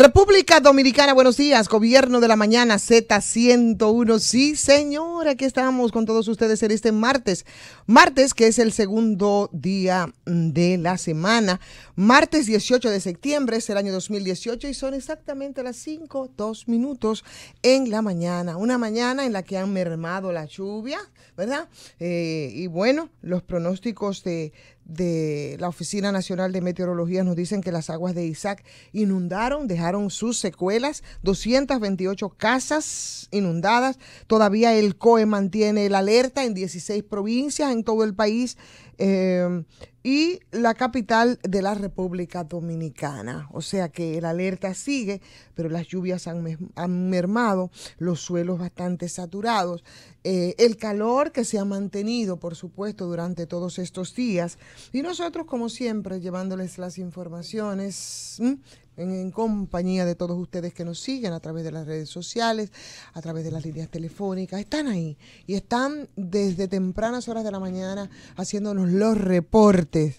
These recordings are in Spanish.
República Dominicana, buenos días, gobierno de la mañana Z101. Sí, señora, aquí estamos con todos ustedes en este martes. Martes, que es el segundo día de la semana. Martes 18 de septiembre es el año 2018 y son exactamente las 5, 2 minutos en la mañana. Una mañana en la que han mermado la lluvia, ¿verdad? Eh, y bueno, los pronósticos de, de la Oficina Nacional de Meteorología nos dicen que las aguas de Isaac inundaron, dejaron sus secuelas, 228 casas inundadas. Todavía el COE mantiene la alerta en 16 provincias en todo el país Em, y la capital de la República Dominicana. O sea que la alerta sigue, pero las lluvias han, mermado, los suelos bastante saturados. Eh, el calor que se ha mantenido, por supuesto, durante todos estos días. Y nosotros, como siempre, llevándoles las informaciones, en, compañía de todos ustedes que nos siguen a través de las redes sociales, a través de las líneas telefónicas. Están ahí y están desde tempranas horas de la mañana haciéndonos los reportes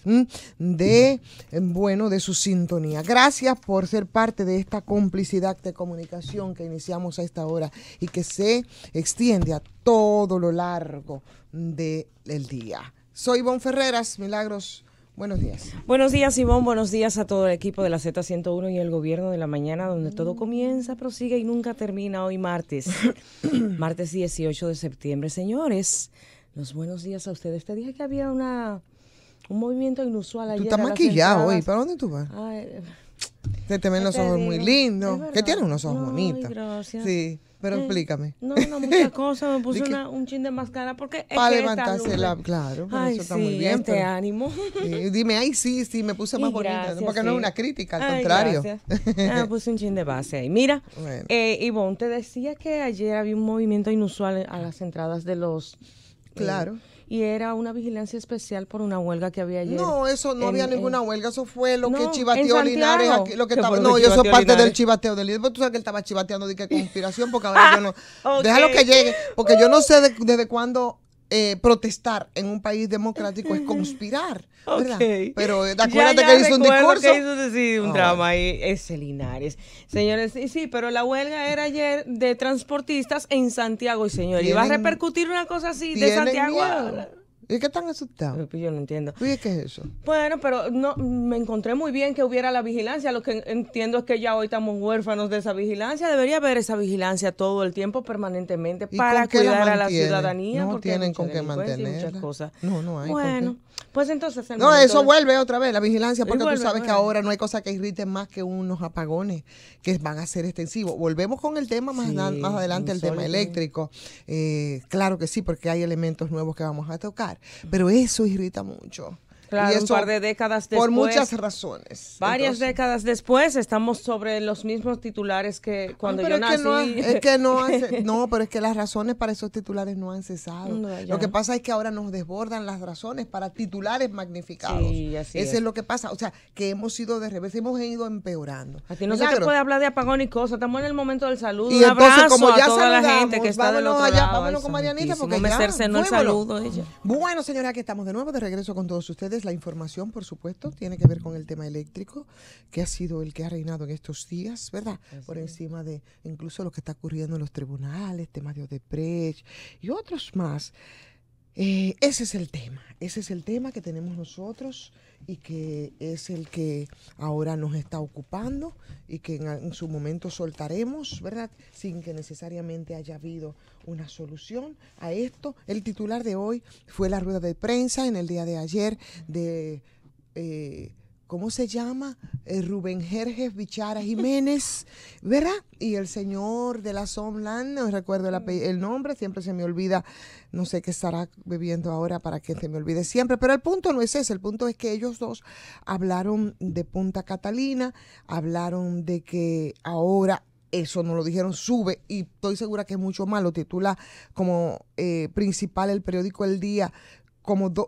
de, bueno, de su sintonía. Gracias por ser parte de esta complicidad de comunicación que iniciamos a esta hora y que se extiende a todo lo largo del día. Soy Ivonne Ferreras, Milagros Buenos días. Buenos días, Simón. Buenos días a todo el equipo de la Z101 y el gobierno de la mañana, donde todo comienza, prosigue y nunca termina hoy martes. martes 18 de septiembre. Señores, los buenos días a ustedes. Te dije que había una un movimiento inusual ayer. Tú estás maquillado hoy. ¿Para dónde tú vas? te, los ojos muy lindos. Que tienes unos ojos bonitos. Sí. Pero eh, explícame. No, no, muchas cosas. Me puse un chin de máscara porque. Para levantarse la. Claro, ay, eso está muy bien. Este pero, ánimo. dime, ay, sí, sí, me puse más bonita. Porque no es una crítica, al contrario. Me ah, puse un chin de base ahí. Mira, eh, Ivonne, te decía que ayer había un movimiento inusual a las entradas de los. Eh, claro y era una vigilancia especial por una huelga que había ayer. No, eso no había ninguna huelga, eso fue lo que chivateó Linares lo que estaba, no, yo soy parte del chivateo de Linares, pues tú sabes que él estaba chivateando de que conspiración porque ahora yo no. Déjalo que llegue, porque yo no sé desde cuándo eh, protestar en un país democrático es conspirar, ¿verdad? Pero acuérdate que hizo un discurso. Que sí, un drama ahí, es Señores, sí, sí, pero la huelga era ayer de transportistas en Santiago, y señor, y va a repercutir una cosa así de Santiago. ¿Y qué tan asustado? Pues yo no entiendo. ¿Y qué es eso? Bueno, pero no, me encontré muy bien que hubiera la vigilancia. Lo que entiendo es que ya hoy estamos huérfanos de esa vigilancia. Debería haber esa vigilancia todo el tiempo, permanentemente, para cuidar a la ciudadanía. No tienen con qué mantener. No, no hay. Pues entonces. no, eso vuelve otra vez, la vigilancia, porque tú sabes que ahora no hay cosa que irrite más que unos apagones que van a ser extensivos. Volvemos con el tema más, más adelante, el tema eléctrico. Eh, claro que sí, porque hay elementos nuevos que vamos a tocar, mm. pero eso irrita mucho un par de décadas después. Por muchas razones. Varias décadas después estamos sobre los mismos titulares que ah, cuando yo nací. que, no, no, pero es que las razones para esos titulares no han cesado. lo que pasa es que ahora nos desbordan las razones para titulares magnificados. Sí, Ese es. lo que pasa. O sea, que hemos ido de revés, hemos ido empeorando. Aquí no se puede hablar de apagón y cosas. Estamos en el momento del saludo. Y entonces, como ya a toda la gente que está del otro lado. Vámonos con Marianita porque ya, el saludo. Ella. Bueno, señora, aquí estamos de nuevo de regreso con todos ustedes la información, por supuesto, tiene que ver con el tema eléctrico, que ha sido el que ha reinado en estos días, ¿verdad? por encima de incluso lo que está ocurriendo en los tribunales, temas de Odebrecht y otros más. Eh, ese es el tema, ese es el tema que tenemos nosotros y que es el que ahora nos está ocupando y que en su momento soltaremos, ¿verdad? Sin que necesariamente haya habido una solución a esto. El titular de hoy fue la rueda de prensa en el día de ayer de... Eh, ¿cómo se llama? Eh, Rubén Jerjes Bichara Jiménez, ¿verdad? Y el señor de la Somland, no recuerdo el, nombre, siempre se me olvida, no sé qué estará bebiendo ahora para que se me olvide siempre, pero el punto no es ese, el punto es que ellos dos hablaron de Punta Catalina, hablaron de que ahora eso nos lo dijeron, sube, y estoy segura que es mucho más, lo titula como eh, principal el periódico El Día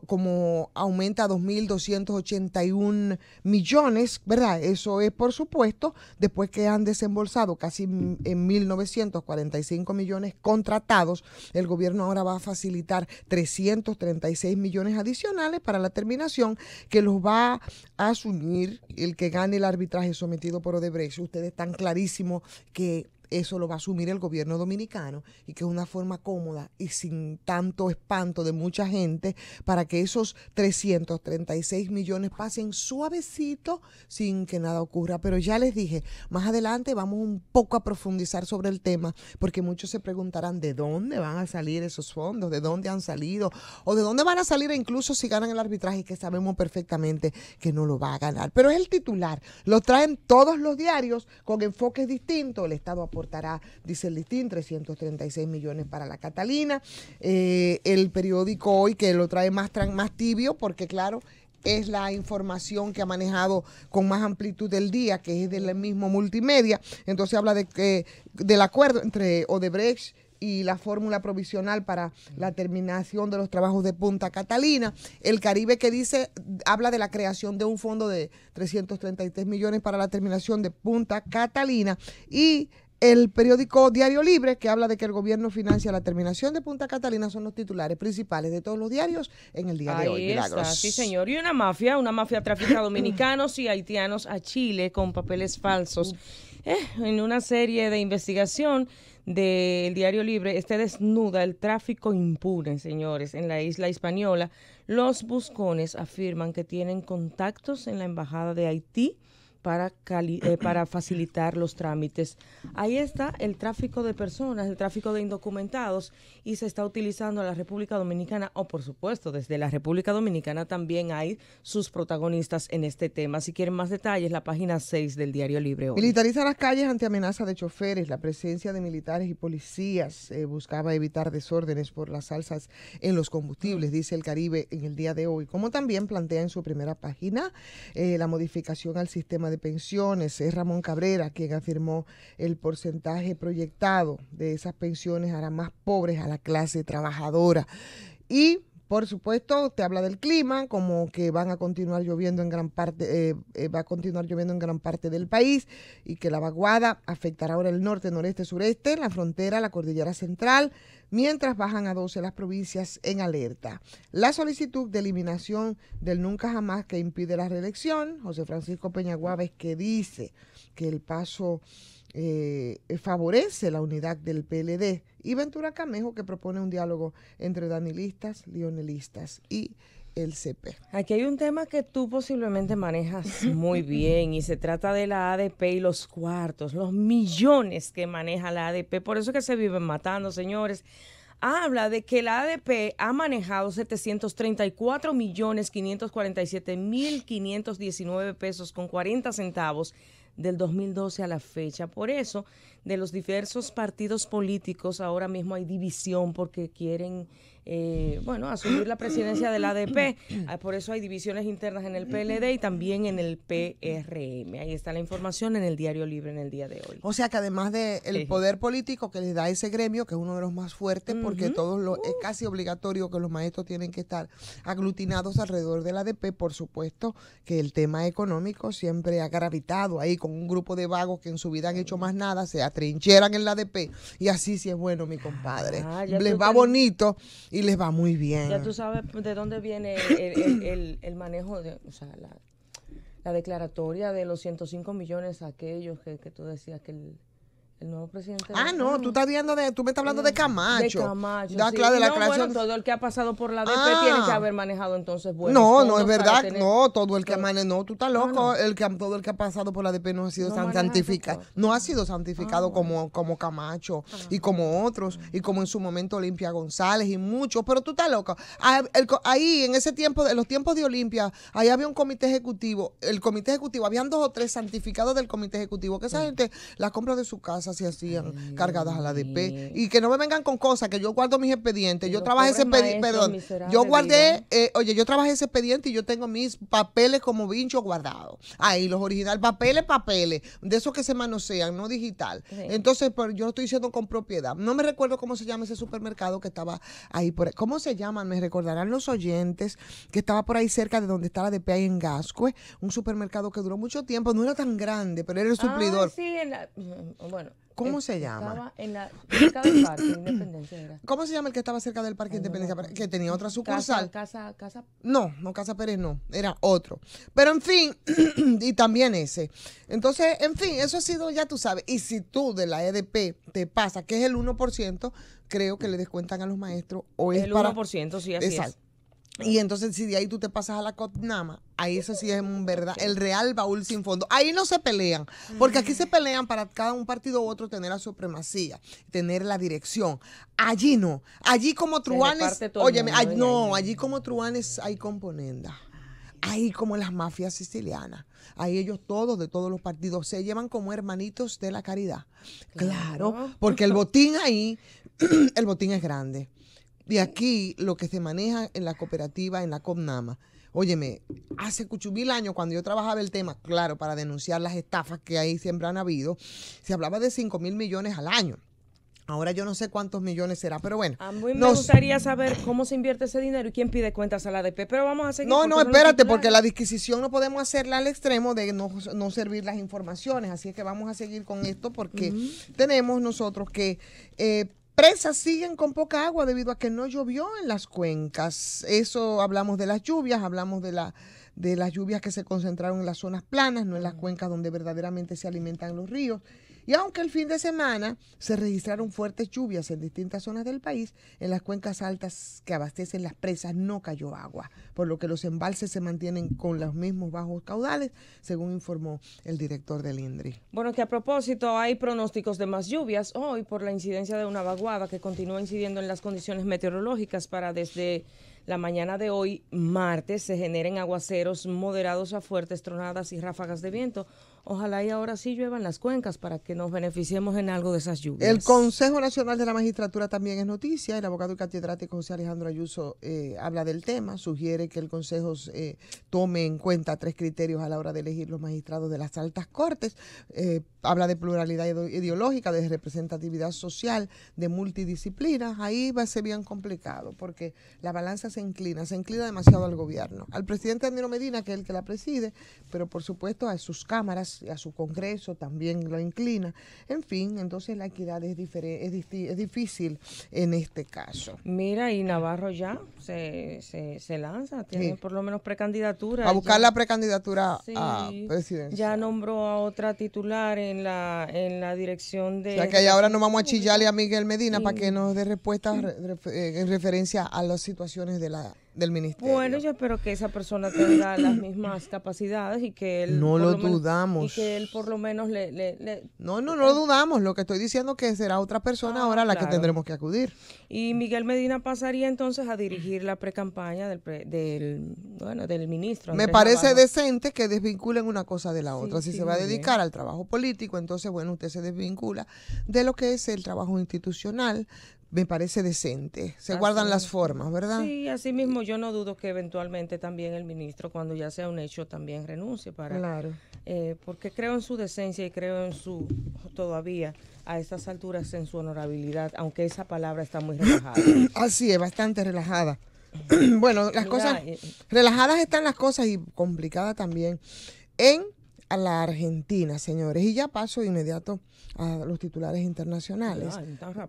como, aumenta a 2.281 millones, ¿verdad? Eso es, por supuesto, después que han desembolsado casi en 1.945 millones contratados, el gobierno ahora va a facilitar 336 millones adicionales para la terminación que los va a asumir el que gane el arbitraje sometido por Odebrecht. Ustedes están clarísimos que eso lo va a asumir el gobierno dominicano y que es una forma cómoda y sin tanto espanto de mucha gente para que esos 336 millones pasen suavecito sin que nada ocurra. Pero ya les dije, más adelante vamos un poco a profundizar sobre el tema porque muchos se preguntarán de dónde van a salir esos fondos, de dónde han salido o de dónde van a salir incluso si ganan el arbitraje que sabemos perfectamente que no lo va a ganar. Pero es el titular, lo traen todos los diarios con enfoques distintos, el Estado aportará, dice el listín, 336 millones para la Catalina. Eh, el periódico hoy que lo trae más, más tibio, porque claro, es la información que ha manejado con más amplitud del día, que es del mismo multimedia. Entonces habla de que del acuerdo entre Odebrecht y la fórmula provisional para la terminación de los trabajos de Punta Catalina. El Caribe que dice, habla de la creación de un fondo de 333 millones para la terminación de Punta Catalina. Y el periódico Diario Libre, que habla de que el gobierno financia la terminación de Punta Catalina, son los titulares principales de todos los diarios en el día de hoy. Está, sí, señor. Y una mafia, una mafia trafica dominicanos y haitianos a Chile con papeles falsos. Eh, en una serie de investigación del Diario Libre, este desnuda el tráfico impune, señores, en la isla española. Los buscones afirman que tienen contactos en la embajada de Haití para, eh, para facilitar los trámites. Ahí está el tráfico de personas, el tráfico de indocumentados y se está utilizando en la República Dominicana o por supuesto desde la República Dominicana también hay sus protagonistas en este tema. Si quieren más detalles, la página 6 del Diario Libre. Militarizar Militariza las calles ante amenaza de choferes. La presencia de militares y policías eh, buscaba evitar desórdenes por las salsas en los combustibles, dice el Caribe en el día de hoy. Como también plantea en su primera página eh, la modificación al sistema de de pensiones es Ramón Cabrera quien afirmó el porcentaje proyectado de esas pensiones hará más pobres a la clase trabajadora. Y por supuesto, te habla del clima, como que van a continuar lloviendo en gran parte, eh, eh, va a continuar lloviendo en gran parte del país y que la vaguada afectará ahora el norte, noreste, sureste, la frontera, la cordillera central, mientras bajan a 12 las provincias en alerta. La solicitud de eliminación del nunca jamás que impide la reelección, José Francisco Peña es que dice que el paso eh, eh, favorece la unidad del PLD y Ventura Camejo que propone un diálogo entre danilistas, lionelistas y el CP. Aquí hay un tema que tú posiblemente manejas muy bien y se trata de la ADP y los cuartos, los millones que maneja la ADP. Por eso que se viven matando, señores. Habla de que la ADP ha manejado 734 millones 547 mil pesos con 40 centavos del 2012 a la fecha. Por eso de los diversos partidos políticos ahora mismo hay división porque quieren eh, bueno, asumir la presidencia del ADP. Ah, por eso hay divisiones internas en el PLD y también en el PRM. Ahí está la información en el Diario Libre en el día de hoy. O sea que además del de el poder político que les da ese gremio, que es uno de los más fuertes, porque todos lo es casi obligatorio que los maestros tienen que estar aglutinados alrededor del ADP, por supuesto que el tema económico siempre ha gravitado ahí con un grupo de vagos que en su vida han hecho más nada, se ha trincheran en la DP, Y así sí es bueno, mi compadre. Ah, les va bonito y les va muy bien. Ya tú sabes de dónde viene el, el, manejo, de, o sea, la, declaratoria de los 105 millones aquellos que, que tú decías que el el nuevo presidente. Ah, no, tú estás viendo de, tú me estás hablando de Camacho. Mm, de Camacho. de todo el que ha pasado por la DP tiene ah. que haber manejado entonces No, no es verdad. No, todo el que maneja, no, tú estás ah, loco. el que, todo el que ha pasado por la DP no ha sido santificado. No ha sido santificado como, como Camacho ah. y como otros y como en su momento Olimpia González y muchos, pero tú estás loco. Ahí en ese tiempo, en los tiempos de Olimpia, ahí había un comité ejecutivo. El comité ejecutivo, habían dos o tres santificados del comité ejecutivo que esa gente la compra de su casa se hacían cargadas a la DP. Y que no me vengan con cosas, que yo guardo mis expedientes. Yo trabajé ese expediente, perdón. Yo guardé, eh, oye, yo trabajé ese expediente y yo tengo mis papeles como vincho guardados. Ahí, los originales, papeles, papeles, de esos que se manosean, no digital. Entonces, yo lo estoy diciendo con propiedad. No me recuerdo cómo se llama ese supermercado que estaba ahí. Por, ¿Cómo se llaman? Me recordarán los oyentes que estaba por ahí cerca de donde estaba la DP ahí en Gascue, un supermercado que duró mucho tiempo, no era tan grande, pero era el suplidor. sí, mm, bueno, ¿Cómo se llama? Estaba cerca del parque Independencia. ¿Cómo se llama el que estaba cerca del parque Independencia? que tenía otra sucursal. Casa, casa, No, no Casa Pérez, no. Era otro. Pero en fin, y también ese. Entonces, en fin, eso ha sido, ya tú sabes. Y si tú de la EDP te pasa, que es el 1%, creo que le descuentan a los maestros. O es el 1%, sí, así Exacto. Y entonces si de ahí tú te pasas a la Cotnama, ahí eso sí es verdad el real baúl sin fondo. Ahí no se pelean, porque aquí se pelean para cada un partido u otro tener la supremacía, tener la dirección. Allí no, allí como truanes, oye, no, allí como truanes hay componenda. Ahí como las mafias sicilianas. Ahí ellos todos, de todos los partidos, se llevan como hermanitos de la caridad. claro porque el botín ahí, el botín es grande de aquí lo que se maneja en la cooperativa, en la COPNAMA. Óyeme, hace mil años cuando yo trabajaba el tema, claro, para denunciar las estafas que ahí siempre han habido, se hablaba de 5 mil millones al año. Ahora yo no sé cuántos millones será, pero bueno. A mí me gustaría saber cómo se invierte ese dinero y quién pide cuentas a la ADP, pero vamos a seguir. No, no, espérate, porque la disquisición no podemos hacerla al extremo de no, servir las informaciones, así es que vamos a seguir con esto porque tenemos nosotros que eh, Presas siguen con poca agua debido a que no llovió en las cuencas. Eso hablamos de las lluvias, hablamos de, la, de las lluvias que se concentraron en las zonas planas, no en las cuencas donde verdaderamente se alimentan los ríos. Y aunque el fin de semana se registraron fuertes lluvias en distintas zonas del país, en las cuencas altas que abastecen las presas no cayó agua, por lo que los embalses se mantienen con los mismos bajos caudales, según informó el director del INDRI. Bueno, que a propósito hay pronósticos de más lluvias hoy por la incidencia de una vaguada que continúa incidiendo en las condiciones meteorológicas para desde la mañana de hoy, martes, se generen aguaceros moderados a fuertes tronadas y ráfagas de viento Ojalá y ahora sí lluevan las cuencas para que nos beneficiemos en algo de esas lluvias. El Consejo Nacional de la Magistratura también es noticia. El abogado y catedrático José Alejandro Ayuso eh, habla del tema, sugiere que el Consejo eh, tome en cuenta tres criterios a la hora de elegir los magistrados de las altas cortes. Eh, habla de pluralidad ideológica, de representatividad social, de multidisciplina. Ahí va a ser bien complicado porque la balanza se inclina, se inclina demasiado al gobierno. Al presidente Andino Medina, que es el que la preside, pero por supuesto a sus cámaras a su Congreso también lo inclina. En fin, entonces la equidad es, es, es difícil en este caso. Mira, y Navarro ya se, se, lanza, tiene por lo menos precandidatura. A buscar la precandidatura a presidencia. Ya nombró a otra titular en la, en la dirección de... que ahora nos vamos a chillarle a Miguel Medina para que nos dé respuestas eh, en referencia a las situaciones de la del Bueno, yo espero que esa persona tenga las mismas capacidades y que él... No lo, dudamos. y que él por lo menos le... no, no, no lo dudamos. Lo que estoy diciendo que será otra persona ah, ahora a la que tendremos que acudir. Y Miguel Medina pasaría entonces a dirigir la precampaña del, pre, del, bueno, del ministro. Me parece decente que desvinculen una cosa de la otra. si se va a dedicar al trabajo político, entonces, bueno, usted se desvincula de lo que es el trabajo institucional, me parece decente. Se guardan las formas, ¿verdad? Sí, así mismo yo no dudo que eventualmente también el ministro, cuando ya sea un hecho, también renuncie para... Claro. Eh, porque creo en su decencia y creo en su, todavía, a estas alturas, en su honorabilidad, aunque esa palabra está muy relajada. así es, bastante relajada. bueno, las cosas... Eh, relajadas están las cosas y complicadas también. En a la Argentina, señores. Y ya paso de inmediato a los titulares internacionales.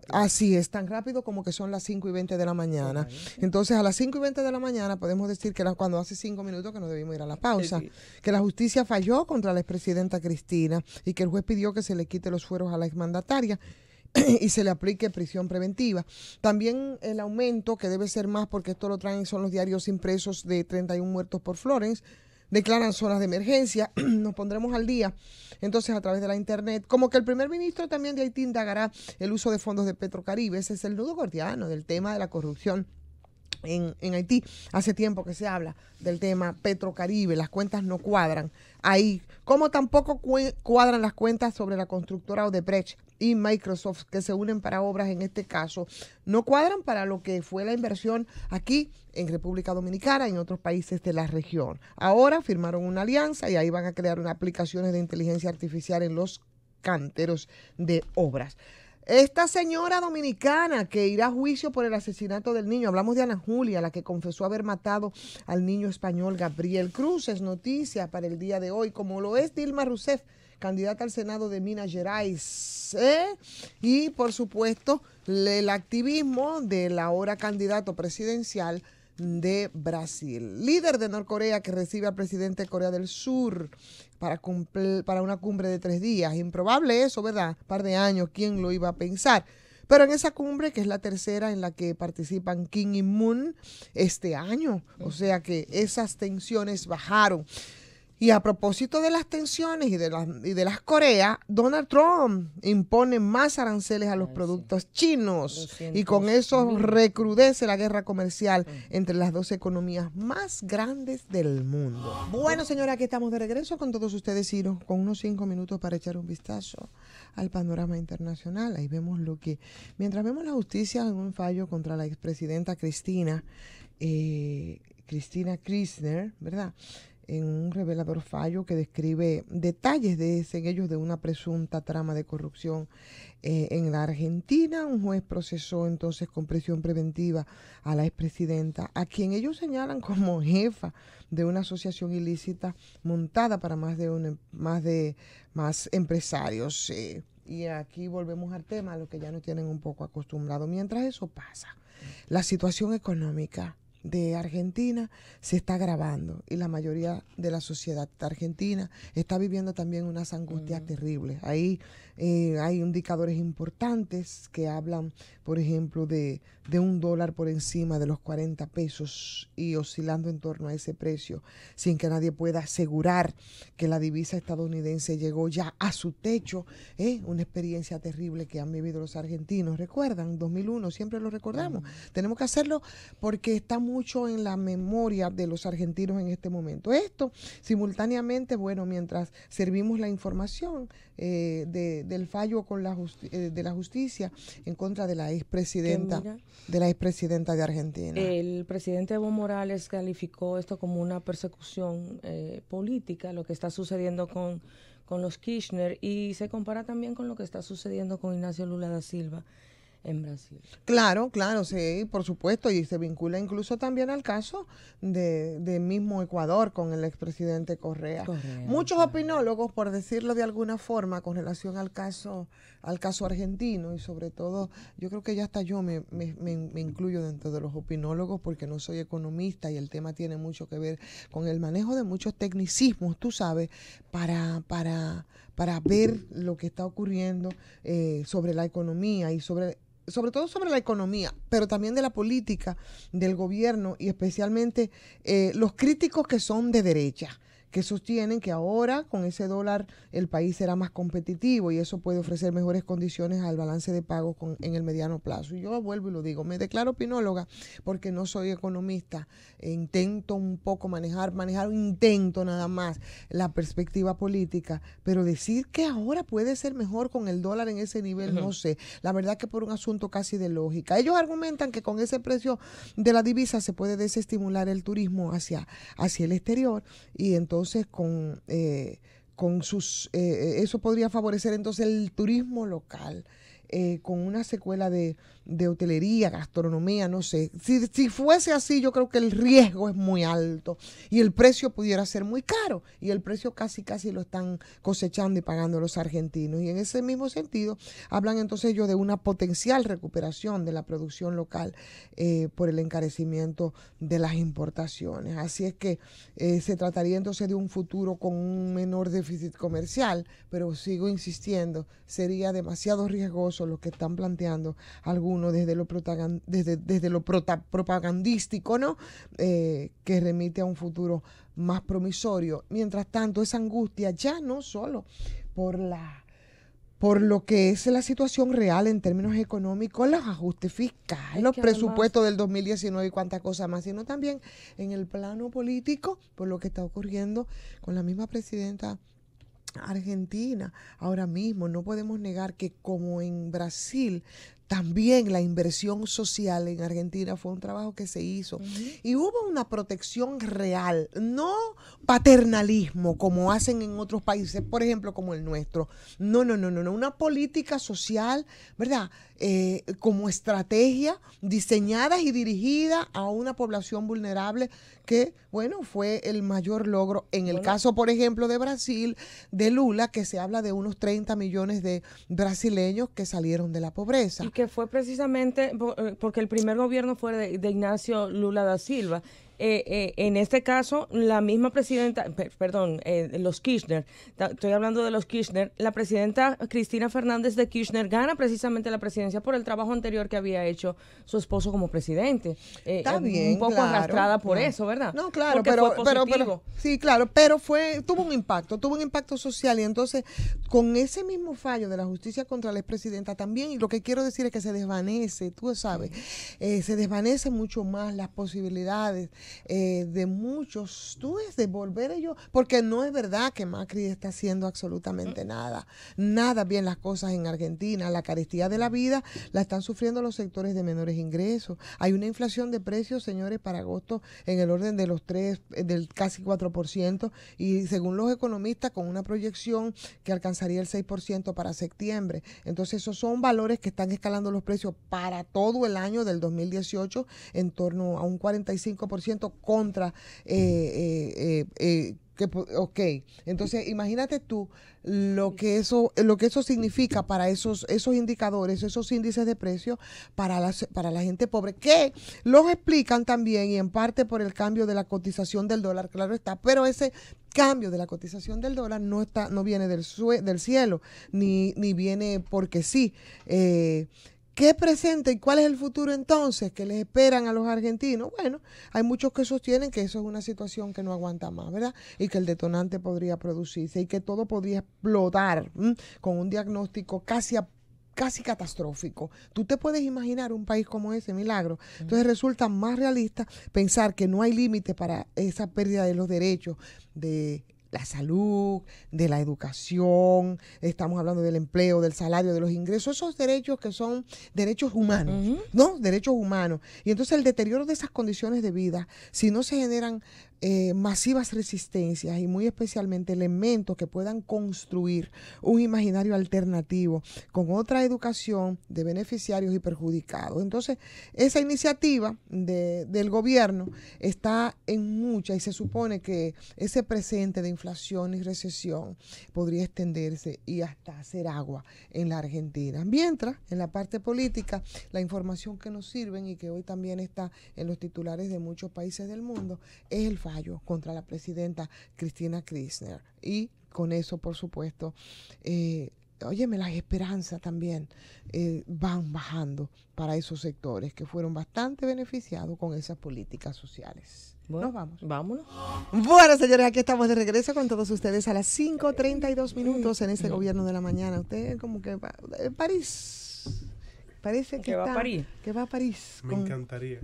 Así es, tan rápido como que son las 5 y 20 de la mañana. Entonces, a las 5 y 20 de la mañana podemos decir que era cuando hace 5 minutos que nos debimos ir a la pausa, que la justicia falló contra la expresidenta Cristina y que el juez pidió que se le quite los fueros a la exmandataria y se le aplique prisión preventiva. También el aumento, que debe ser más porque esto lo traen, son los diarios impresos de 31 muertos por Florence, declaran zonas de emergencia, nos pondremos al día entonces a través de la internet, como que el primer ministro también de Haití indagará el uso de fondos de Petrocaribe, ese es el nudo gordiano del tema de la corrupción en, Haití. Hace tiempo que se habla del tema Petrocaribe, las cuentas no cuadran ahí, como tampoco cuadran las cuentas sobre la constructora Odebrecht y Microsoft que se unen para obras en este caso, no cuadran para lo que fue la inversión aquí en República Dominicana y en otros países de la región. Ahora firmaron una alianza y ahí van a crear aplicaciones de inteligencia artificial en los canteros de obras. Esta señora dominicana que irá a juicio por el asesinato del niño, hablamos de Ana Julia, la que confesó haber matado al niño español Gabriel Cruz, es noticia para el día de hoy, como lo es Dilma Rousseff, candidata al Senado de Minas Gerais. ¿eh? Y por supuesto, el activismo del ahora candidato presidencial de Brasil. Líder de Norcorea que recibe al presidente de Corea del Sur para, para una cumbre de tres días. Improbable eso, ¿verdad? Un par de años, ¿quién lo iba a pensar? Pero en esa cumbre, que es la tercera en la que participan Kim y Moon este año, o sea que esas tensiones bajaron. Y a propósito de las tensiones y de las, y de las Coreas, Donald Trump impone más aranceles a los productos chinos y con eso recrudece la guerra comercial entre las dos economías más grandes del mundo. Bueno, señora, aquí estamos de regreso con todos ustedes, y con unos cinco minutos para echar un vistazo al panorama internacional. Ahí vemos lo que, mientras vemos la justicia en un fallo contra la expresidenta Cristina, eh, Cristina Kirchner, ¿verdad? en un revelador fallo que describe detalles de ellos de una presunta trama de corrupción eh, en la Argentina. Un juez procesó entonces con presión preventiva a la expresidenta, a quien ellos señalan como jefa de una asociación ilícita montada para más de, un, em, más, de más empresarios. Y aquí volvemos al tema, a lo que ya nos tienen un poco acostumbrado. Mientras eso pasa, la situación económica de Argentina se está grabando y la mayoría de la sociedad argentina está viviendo también unas angustias terribles. Ahí eh, hay indicadores importantes que hablan, por ejemplo, de, un dólar por encima de los 40 pesos y oscilando en torno a ese precio, sin que nadie pueda asegurar que la divisa estadounidense llegó ya a su techo. Una experiencia terrible que han vivido los argentinos. ¿Recuerdan? 2001, siempre lo recordamos. Tenemos que hacerlo porque estamos mucho en la memoria de los argentinos en este momento. Esto simultáneamente, bueno, mientras servimos la información eh, de, del fallo con la eh, de la justicia en contra de la expresidenta de la expresidenta de Argentina. El presidente Evo Morales calificó esto como una persecución eh, política, lo que está sucediendo con con los Kirchner y se compara también con lo que está sucediendo con Ignacio Lula da Silva en Brasil. Claro, claro, sí, por supuesto, y se vincula incluso también al caso de, mismo Ecuador con el expresidente Correa. Muchos opinólogos, por decirlo de alguna forma, con relación al caso, al caso argentino, y sobre todo, yo creo que ya hasta yo me, incluyo dentro de los opinólogos porque no soy economista y el tema tiene mucho que ver con el manejo de muchos tecnicismos, tú sabes, para, para, para ver lo que está ocurriendo eh, sobre la economía y sobre sobre todo sobre la economía, pero también de la política, del gobierno y especialmente eh, los críticos que son de derecha que sostienen que ahora con ese dólar el país será más competitivo y eso puede ofrecer mejores condiciones al balance de pagos en el mediano plazo. Y yo vuelvo y lo digo, me declaro opinóloga porque no soy economista, intento un poco manejar, manejar, intento nada más la perspectiva política, pero decir que ahora puede ser mejor con el dólar en ese nivel, no sé, la verdad que por un asunto casi de lógica. Ellos argumentan que con ese precio de la divisa se puede desestimular el turismo hacia, hacia el exterior y entonces entonces con, eh, con sus, eh, eh, eso podría favorecer entonces el turismo local eh, con una secuela de, hotelería, gastronomía, no sé. Si, si, fuese así, yo creo que el riesgo es muy alto y el precio pudiera ser muy caro y el precio casi, casi lo están cosechando y pagando los argentinos. Y en ese mismo sentido, hablan entonces ellos de una potencial recuperación de la producción local eh, por el encarecimiento de las importaciones. Así es que eh, se trataría entonces de un futuro con un menor déficit comercial, pero sigo insistiendo, sería demasiado riesgoso los que están planteando algunos desde lo, desde, lo propagandístico, ¿no? Eh, que remite a un futuro más promisorio. Mientras tanto, esa angustia ya no solo por la por lo que es la situación real en términos económicos, los ajustes fiscales, los presupuestos del 2019 y cuántas cosas más, sino también en el plano político, por lo que está ocurriendo con la misma presidenta Argentina ahora mismo. No podemos negar que como en Brasil, también la inversión social en Argentina fue un trabajo que se hizo. Y hubo una protección real, no paternalismo como hacen en otros países, por ejemplo, como el nuestro. No, no, no, no, no. Una política social, ¿verdad? Eh, como estrategia diseñada y dirigida a una población vulnerable que, bueno, fue el mayor logro. En el caso, por ejemplo, de Brasil, de Lula, que se habla de unos 30 millones de brasileños que salieron de la pobreza. Y que fue precisamente eh, porque el primer gobierno fue de Ignacio Lula da Silva eh, eh, en este caso, la misma presidenta, perdón, eh, los Kirchner, estoy hablando de los Kirchner, la presidenta Cristina Fernández de Kirchner gana precisamente la presidencia por el trabajo anterior que había hecho su esposo como presidente. Está bien, un poco arrastrada por eso, ¿verdad? No, claro, pero, pero, sí, claro, pero fue tuvo un impacto, tuvo un impacto social y entonces con ese mismo fallo de la justicia contra la expresidenta también, y lo que quiero decir es que se desvanece, tú sabes, se desvanece mucho más las posibilidades eh, de muchos, tú es de volver ellos, porque no es verdad que Macri está haciendo absolutamente mm. nada, nada bien las cosas en Argentina, la carestía de la vida la están sufriendo los sectores de menores ingresos, hay una inflación de precios, señores, para agosto en el orden de los 3, eh, del casi 4%, y según los economistas, con una proyección que alcanzaría el 6% para septiembre. Entonces, esos son valores que están escalando los precios para todo el año del 2018 en torno a un 45% contra. Eh, eh, eh, que, ok, entonces imagínate tú lo que eso lo que eso significa para esos esos indicadores, esos índices de precio para las, para la gente pobre, que los explican también y en parte por el cambio de la cotización del dólar, claro está, pero ese cambio de la cotización del dólar no está no viene del, del cielo ni ni viene porque sí. ¿Qué presente y cuál es el futuro entonces que les esperan a los argentinos? Bueno, hay muchos que sostienen que eso es una situación que no aguanta más, ¿verdad? Y que el detonante podría producirse y que todo podría explotar con un diagnóstico casi casi catastrófico. Tú te puedes imaginar un país como ese, milagro. Entonces resulta más realista pensar que no hay límite para esa pérdida de los derechos de la salud, de la educación, estamos hablando del empleo, del salario, de los ingresos, esos derechos que son derechos humanos, ¿no? Derechos humanos. Y entonces el deterioro de esas condiciones de vida, si no se generan eh, masivas resistencias y muy especialmente elementos que puedan construir un imaginario alternativo con otra educación de beneficiarios y perjudicados. Entonces, esa iniciativa del gobierno está en mucha y se supone que ese presente de inflación y recesión podría extenderse y hasta hacer agua en la Argentina. Mientras, en la parte política, la información que nos sirven y que hoy también está en los titulares de muchos países del mundo es el contra la presidenta Cristina Kirchner. Y con eso, por supuesto, eh, óyeme, las esperanzas también eh, van bajando para esos sectores que fueron bastante beneficiados con esas políticas sociales. Bueno, Nos vamos. Bueno, señores, aquí estamos de regreso con todos ustedes a las 5.32 minutos en este mm. gobierno de la mañana. ustedes como que... Eh, París. Parece que, va a París. Que va a París. Me encantaría.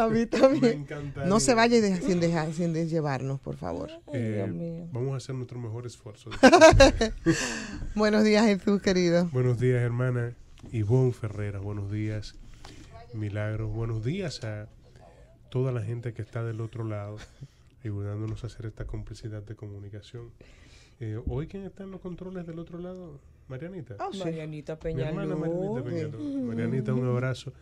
a mí también. No se vaya sin, dejar, sin llevarnos, por favor. Eh, vamos a hacer nuestro mejor esfuerzo. buenos días, Jesús, querido. Buenos días, hermana. Ivonne Ferreras, buenos días. Milagros, buenos días a toda la gente que está del otro lado ayudándonos a hacer esta complicidad de comunicación. Eh, ¿Hoy quién está en los controles del otro lado? Marianita. Ah, Marianita Peñano. Marianita Marianita, un abrazo.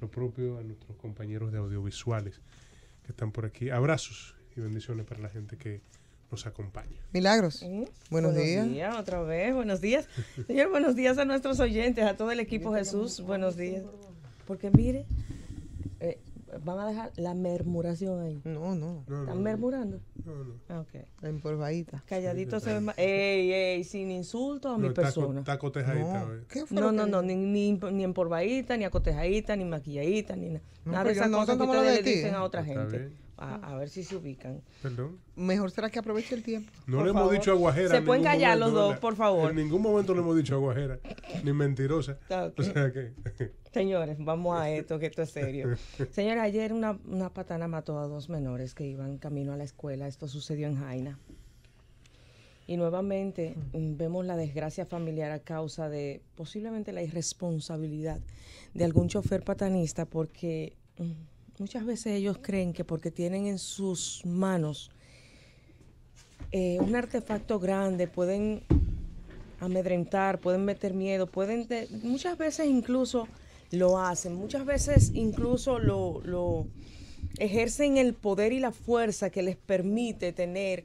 Lo propio a nuestros compañeros de audiovisuales que están por aquí. Abrazos y bendiciones para la gente que nos acompaña. Milagros. Mm, buenos Buenos, buenos días. Otra vez, buenos días. Señor, buenos días a nuestros oyentes, a todo el equipo Jesús. Buenos días. Porque mire, eh, van a dejar la murmuración ahí. No, no. ¿Están mermurando. murmurando? No, no. Ah, ok. En polvadita. Calladito se ve más. Ey, ey, sin insultos a mi persona. Está acotejadita No, no, no, no, ni, ni, ni en polvadita, ni acotejadita, ni maquilladita, ni nada. nada de esas cosas que le dicen a otra gente. A, ver si se ubican. Perdón. Mejor será que aproveche el tiempo. No le hemos dicho aguajera. Se pueden callar los dos, por favor. En ningún momento le hemos dicho aguajera, ni mentirosa. Ah, o sea que. Señores, vamos a esto, que esto es serio. Señora, ayer una, patana mató a dos menores que iban camino a la escuela. Esto sucedió en Jaina. Y nuevamente mm. Mm, vemos la desgracia familiar a causa de posiblemente la irresponsabilidad de algún chofer patanista porque mm, muchas veces ellos creen que porque tienen en sus manos eh, un artefacto grande pueden amedrentar, pueden meter miedo, pueden muchas veces incluso lo hacen. Muchas veces incluso lo, ejercen el poder y la fuerza que les permite tener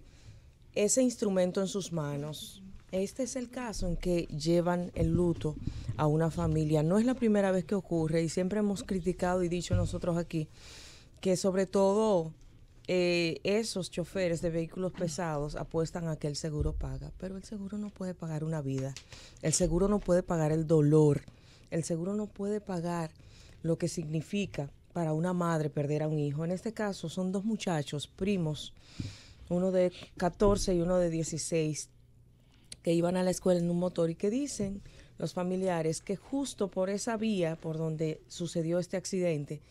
ese instrumento en sus manos. Este es el caso en que llevan el luto a una familia. No es la primera vez que ocurre y siempre hemos criticado y dicho nosotros aquí que sobre todo eh, esos choferes de vehículos pesados apuestan a que el seguro paga, pero el seguro no puede pagar una vida, el seguro no puede pagar el dolor el seguro no puede pagar lo que significa para una madre perder a un hijo. En este caso son dos muchachos, primos, uno de 14 y uno de 16, que iban a la escuela en un motor y que dicen los familiares que justo por esa vía por donde sucedió este accidente,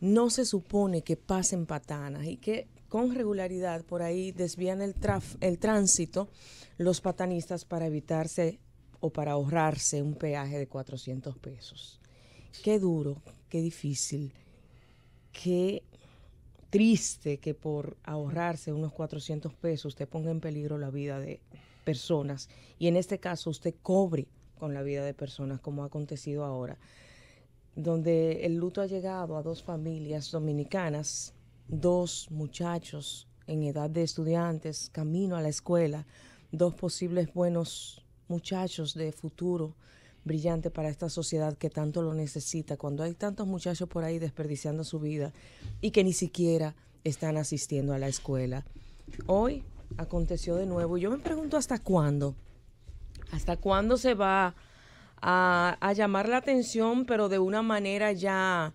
no se supone que pasen patanas y que con regularidad por ahí desvían el, el tránsito los patanistas para evitarse o para ahorrarse un peaje de 400 pesos. Qué duro, qué difícil, qué triste que por ahorrarse unos 400 pesos usted ponga en peligro la vida de personas y en este caso usted cobre con la vida de personas como ha acontecido ahora, donde el luto ha llegado a dos familias dominicanas, dos muchachos en edad de estudiantes, camino a la escuela, dos posibles buenos muchachos de futuro brillante para esta sociedad que tanto lo necesita, cuando hay tantos muchachos por ahí desperdiciando su vida y que ni siquiera están asistiendo a la escuela. Hoy aconteció de nuevo y yo me pregunto hasta cuándo, hasta cuándo se va a, llamar la atención, pero de una manera ya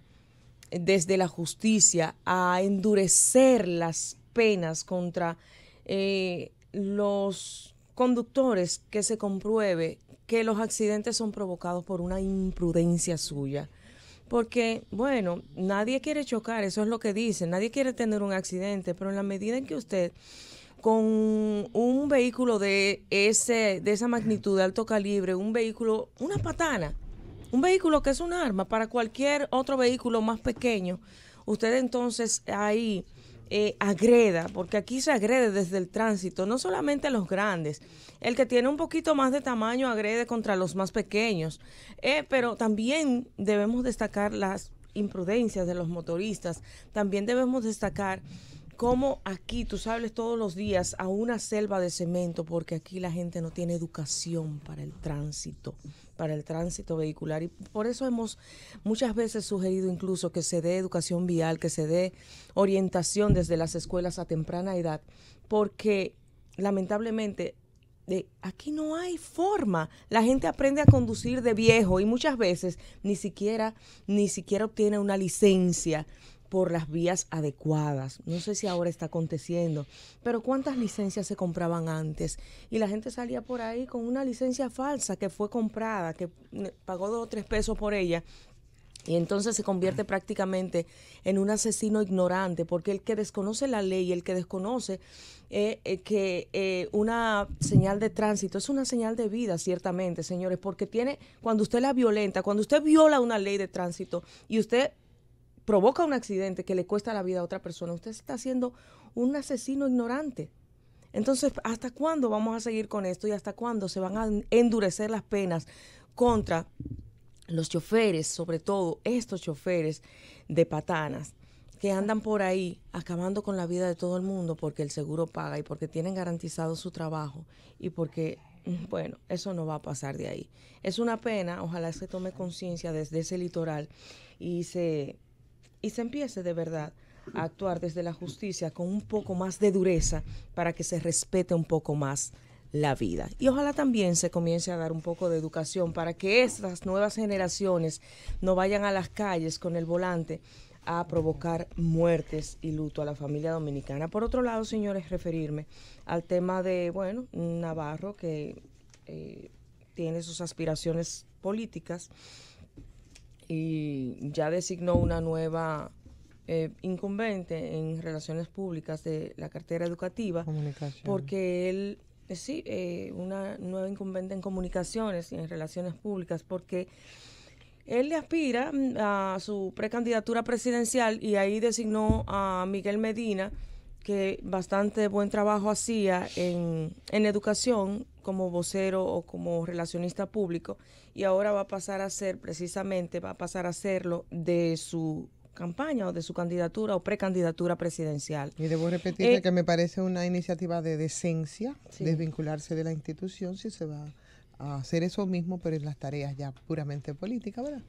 desde la justicia, a endurecer las penas contra eh, los conductores que se compruebe que los accidentes son provocados por una imprudencia suya. Porque, bueno, nadie quiere chocar, eso es lo que dicen, nadie quiere tener un accidente, pero en la medida en que usted con un vehículo de, ese, de esa magnitud de alto calibre, un vehículo, una patana, un vehículo que es un arma para cualquier otro vehículo más pequeño, usted entonces ahí eh, agreda, porque aquí se agrede desde el tránsito, no solamente a los grandes. El que tiene un poquito más de tamaño agrede contra los más pequeños. Eh, pero también debemos destacar las imprudencias de los motoristas. También debemos destacar cómo aquí tú sales todos los días a una selva de cemento, porque aquí la gente no tiene educación para el tránsito para el tránsito vehicular y por eso hemos muchas veces sugerido incluso que se dé educación vial, que se dé orientación desde las escuelas a temprana edad, porque lamentablemente de aquí no hay forma. La gente aprende a conducir de viejo y muchas veces ni siquiera ni siquiera obtiene una licencia por las vías adecuadas. No sé si ahora está aconteciendo, pero ¿cuántas licencias se compraban antes? Y la gente salía por ahí con una licencia falsa que fue comprada, que pagó dos o tres pesos por ella. Y entonces se convierte prácticamente en un asesino ignorante, porque el que desconoce la ley, el que desconoce eh, eh, que eh, una señal de tránsito es una señal de vida, ciertamente, señores, porque tiene, cuando usted la violenta, cuando usted viola una ley de tránsito y usted provoca un accidente que le cuesta la vida a otra persona, usted está siendo un asesino ignorante. Entonces, ¿hasta cuándo vamos a seguir con esto y hasta cuándo se van a endurecer las penas contra los choferes, sobre todo estos choferes de patanas? que andan por ahí acabando con la vida de todo el mundo porque el seguro paga y porque tienen garantizado su trabajo y porque, mm, bueno, eso no va a pasar de ahí. Es una pena, ojalá se tome conciencia desde ese litoral y se y se empiece de verdad a actuar desde la justicia con un poco más de dureza para que se respete un poco más la vida. Y ojalá también se comience a dar un poco de educación para que estas nuevas generaciones no vayan a las calles con el volante a provocar muertes y luto a la familia dominicana. Por otro lado, señores, referirme al tema de, bueno, Navarro, que eh, tiene sus aspiraciones políticas y ya designó una nueva eh, incumbente en relaciones públicas de la cartera educativa, porque él, eh, sí, eh, una nueva incumbente en comunicaciones y en relaciones públicas, porque él le aspira mm, a su precandidatura presidencial y ahí designó a Miguel Medina que bastante buen trabajo hacía en, educación como vocero o como relacionista público y ahora va a pasar a ser precisamente, va a pasar a serlo de su campaña o de su candidatura o precandidatura presidencial. Y debo repetir eh, que me parece una iniciativa de decencia, desvincularse de la institución si se va a hacer eso mismo, pero en las tareas ya puramente políticas, ¿verdad?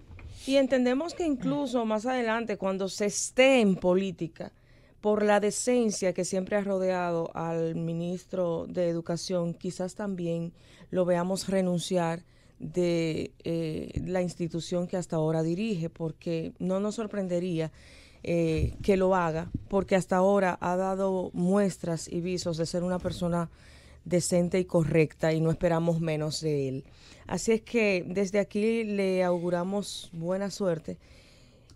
Y entendemos que incluso más adelante, cuando se esté en política, por la decencia que siempre ha rodeado al ministro de Educación, quizás también lo veamos renunciar de eh, la institución que hasta ahora dirige, porque no nos sorprendería eh, que lo haga, porque hasta ahora ha dado muestras y visos de ser una persona decente y correcta y no esperamos menos de él. Así es que desde aquí le auguramos buena suerte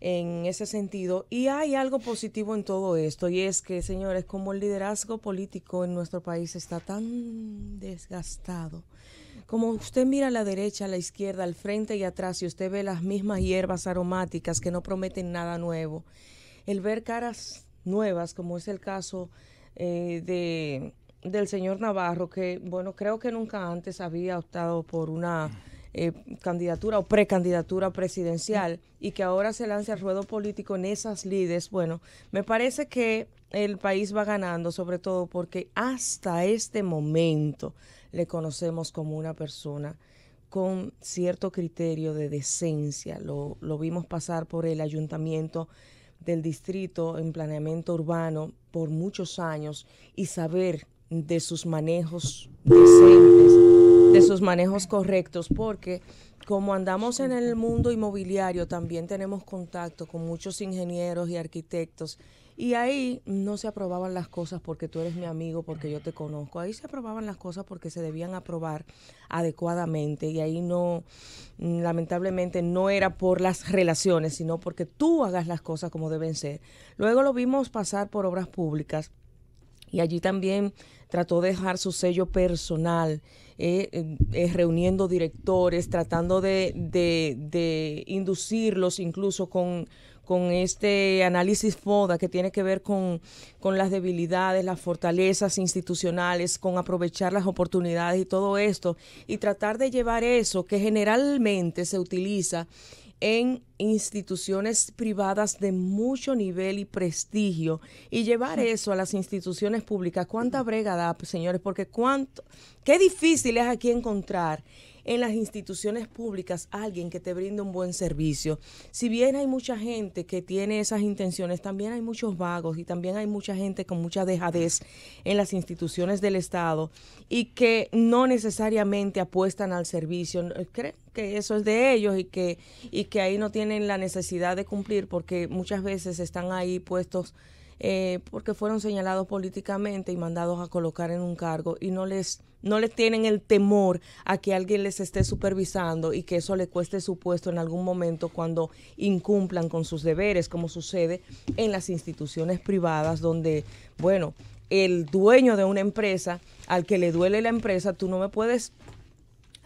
en ese sentido. Y hay algo positivo en todo esto, y es que, señores, como el liderazgo político en nuestro país está tan desgastado, como usted mira a la derecha, a la izquierda, al frente y atrás, y usted ve las mismas hierbas aromáticas que no prometen nada nuevo, el ver caras nuevas, como es el caso eh, de del señor Navarro, que bueno, creo que nunca antes había optado por una eh, candidatura o precandidatura presidencial y que ahora se lance al ruedo político en esas lides, bueno, me parece que el país va ganando, sobre todo porque hasta este momento le conocemos como una persona con cierto criterio de decencia. Lo, lo vimos pasar por el ayuntamiento del distrito en planeamiento urbano por muchos años y saber de sus manejos decentes de sus manejos correctos, porque como andamos en el mundo inmobiliario, también tenemos contacto con muchos ingenieros y arquitectos. Y ahí no se aprobaban las cosas porque tú eres mi amigo, porque yo te conozco. Ahí se aprobaban las cosas porque se debían aprobar adecuadamente. Y ahí no, mm, lamentablemente, no era por las relaciones, sino porque tú hagas las cosas como deben ser. Luego lo vimos pasar por obras públicas y allí también trató de dejar su sello personal, eh, eh, eh, reuniendo directores, tratando de, inducirlos incluso con, con este análisis FODA que tiene que ver con, con, las debilidades, las fortalezas institucionales, con aprovechar las oportunidades y todo esto, y tratar de llevar eso que generalmente se utiliza en instituciones privadas de mucho nivel y prestigio y llevar eso a las instituciones públicas. ¿Cuánta brega da, pues, señores? Porque cuánto, qué difícil es aquí encontrar en las instituciones públicas alguien que te brinde un buen servicio. Si bien hay mucha gente que tiene esas intenciones, también hay muchos vagos y también hay mucha gente con mucha dejadez en las instituciones del Estado y que no necesariamente apuestan al servicio. Eh, creen que eso es de ellos y que, y que ahí no tienen la necesidad de cumplir porque muchas veces están ahí puestos eh, porque fueron señalados políticamente y mandados a colocar en un cargo y no les no les tienen el temor a que alguien les esté supervisando y que eso le cueste su puesto en algún momento cuando incumplan con sus deberes, como sucede en las instituciones privadas donde, bueno, el dueño de una empresa, al que le duele la empresa, tú no me puedes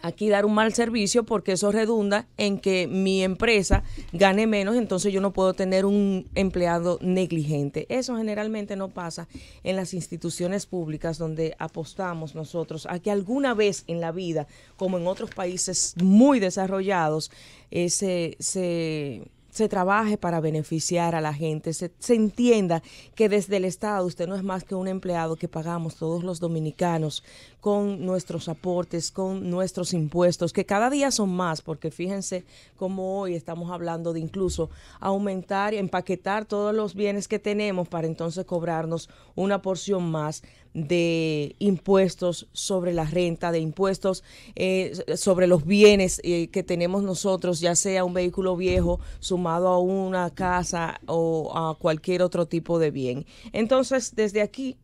aquí dar un mal servicio porque eso redunda en que mi empresa gane menos, entonces yo no puedo tener un empleado negligente. Eso generalmente no pasa en las instituciones públicas donde apostamos nosotros a que alguna vez en la vida, como en otros países muy desarrollados, ese eh, se se trabaje para beneficiar a la gente, se, entienda que desde el Estado usted no es más que un empleado que pagamos todos los dominicanos con nuestros aportes, con nuestros impuestos, que cada día son más, porque fíjense cómo hoy estamos hablando de incluso aumentar y empaquetar todos los bienes que tenemos para entonces cobrarnos una porción más de impuestos sobre la renta, de impuestos eh, sobre los bienes eh, que tenemos nosotros, ya sea un vehículo viejo, su a una casa o a cualquier otro tipo de bien. Entonces, desde aquí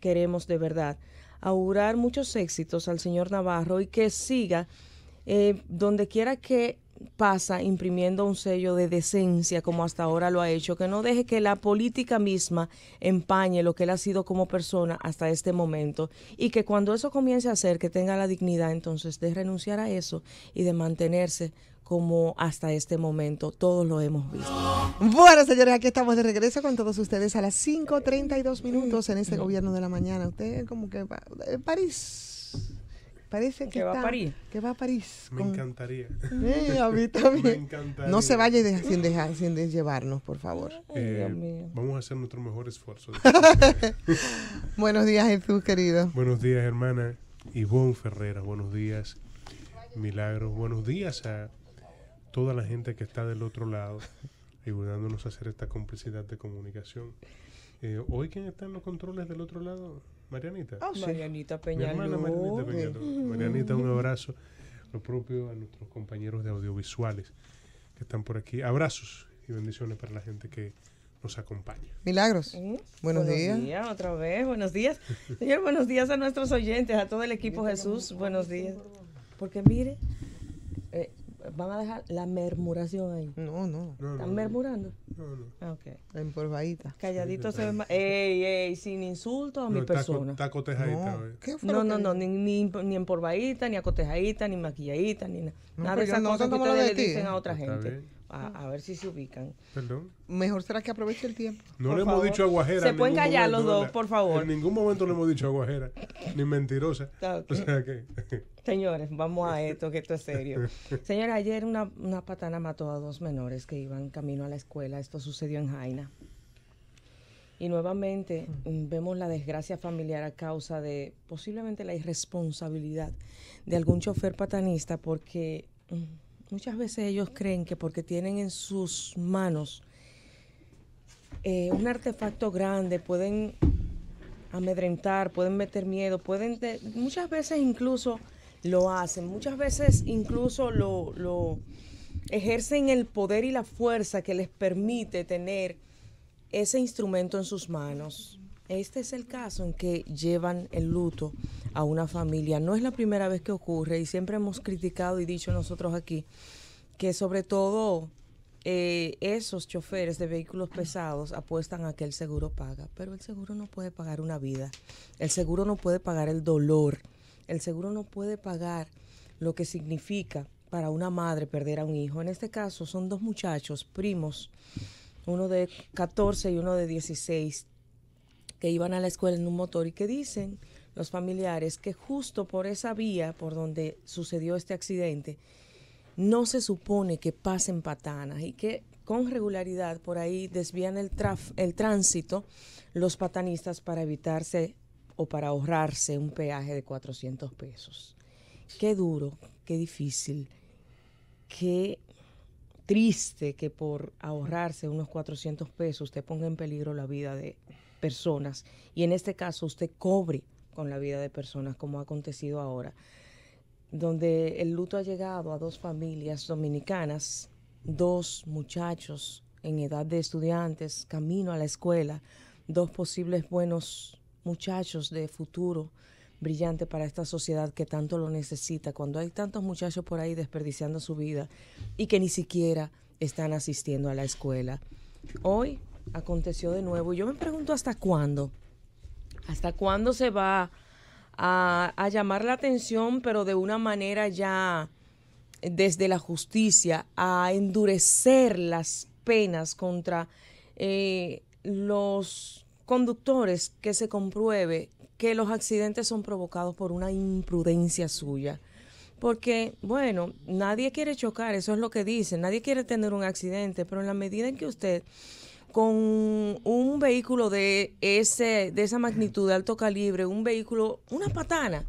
queremos de verdad augurar muchos éxitos al señor Navarro y que siga eh, donde quiera que pasa imprimiendo un sello de decencia como hasta ahora lo ha hecho, que no deje que la política misma empañe lo que él ha sido como persona hasta este momento y que cuando eso comience a ser, que tenga la dignidad entonces de renunciar a eso y de mantenerse como hasta este momento todos lo hemos visto. Bueno, señores, aquí estamos de regreso con todos ustedes a las 5.32 minutos en este gobierno de la mañana. Usted como que eh, París. Parece que, va a París. Que va a París. Me encantaría. a mí también. Me encantaría. No se vaya sin, dejar, sin llevarnos, por favor. Eh, vamos a hacer nuestro mejor esfuerzo. buenos días, Jesús, querido. Buenos días, hermana. Ivonne Ferrera, buenos días. Milagro. buenos días a toda la gente que está del otro lado, ayudándonos a hacer esta complicidad de comunicación. Eh, Hoy, ¿quién está en los controles del otro lado? Marianita. Ah, Marianita Peñaló. Marianita un abrazo. Lo propio a nuestros compañeros de audiovisuales que están por aquí. Abrazos y bendiciones para la gente que nos acompaña. Milagros. ¿Eh? Buenos, días. Otra vez, buenos días. Señor, buenos días a nuestros oyentes, a todo el equipo Jesús. Buenos días. Porque mire, van a dejar la murmuración ahí. No, no. ¿Están murmurando? No, no. Ah, ok. En polvadita. Calladito se ve más. Ey, ey, sin insultos a mi persona. Está acotejadita. No, no, no, no, ni, en polvadita, ni acotejadita, ni maquilladita, ni nada. nada de esas cosas que le dicen a otra gente a, ver si se ubican. Perdón. Mejor será que aproveche el tiempo. No le hemos dicho aguajera. Se pueden callar los dos, por favor. En ningún momento le hemos dicho aguajera, ni mentirosa. O sea que... Señores, vamos a esto, que esto es serio. Señora, ayer una, una patana mató a dos menores que iban camino a la escuela. Esto sucedió en Jaina. Y nuevamente mm. vemos la desgracia familiar a causa de posiblemente la irresponsabilidad de algún chofer patanista porque mm, Muchas veces ellos creen que porque tienen en sus manos eh, un artefacto grande, pueden amedrentar, pueden meter miedo, pueden... muchas veces incluso lo hacen, muchas veces incluso lo ejercen el poder y la fuerza que les permite tener ese instrumento en sus manos. Este es el caso en que llevan el luto a una familia. No es la primera vez que ocurre y siempre hemos criticado y dicho nosotros aquí que sobre todo eh, esos choferes de vehículos pesados apuestan a que el seguro paga, pero el seguro no puede pagar una vida, el seguro no puede pagar el dolor, el seguro no puede pagar lo que significa para una madre perder a un hijo. En este caso son dos muchachos, primos, uno de 14 y uno de 16, que iban a la escuela en un motor y que dicen los familiares que justo por esa vía por donde sucedió este accidente, no se supone que pasen patanas y que con regularidad por ahí desvían el, el tránsito los patanistas para evitarse o para ahorrarse un peaje de 400 pesos. Qué duro, qué difícil, qué triste que por ahorrarse unos 400 pesos te ponga en peligro la vida de personas y en este caso usted cobre con la vida de personas como ha acontecido ahora, donde el luto ha llegado a dos familias dominicanas, dos muchachos en edad de estudiantes, camino a la escuela, dos posibles buenos muchachos de futuro brillante para esta sociedad que tanto lo necesita, cuando hay tantos muchachos por ahí desperdiciando su vida y que ni siquiera están asistiendo a la escuela. Hoy aconteció de nuevo. Yo me pregunto hasta cuándo. ¿Hasta cuándo se va a, llamar la atención, pero de una manera ya desde la justicia, a endurecer las penas contra eh, los conductores que se compruebe que los accidentes son provocados por una imprudencia suya? Porque, bueno, nadie quiere chocar, eso es lo que dicen, nadie quiere tener un accidente, pero en la medida en que usted con un vehículo de ese de esa magnitud de alto calibre, un vehículo, una patana,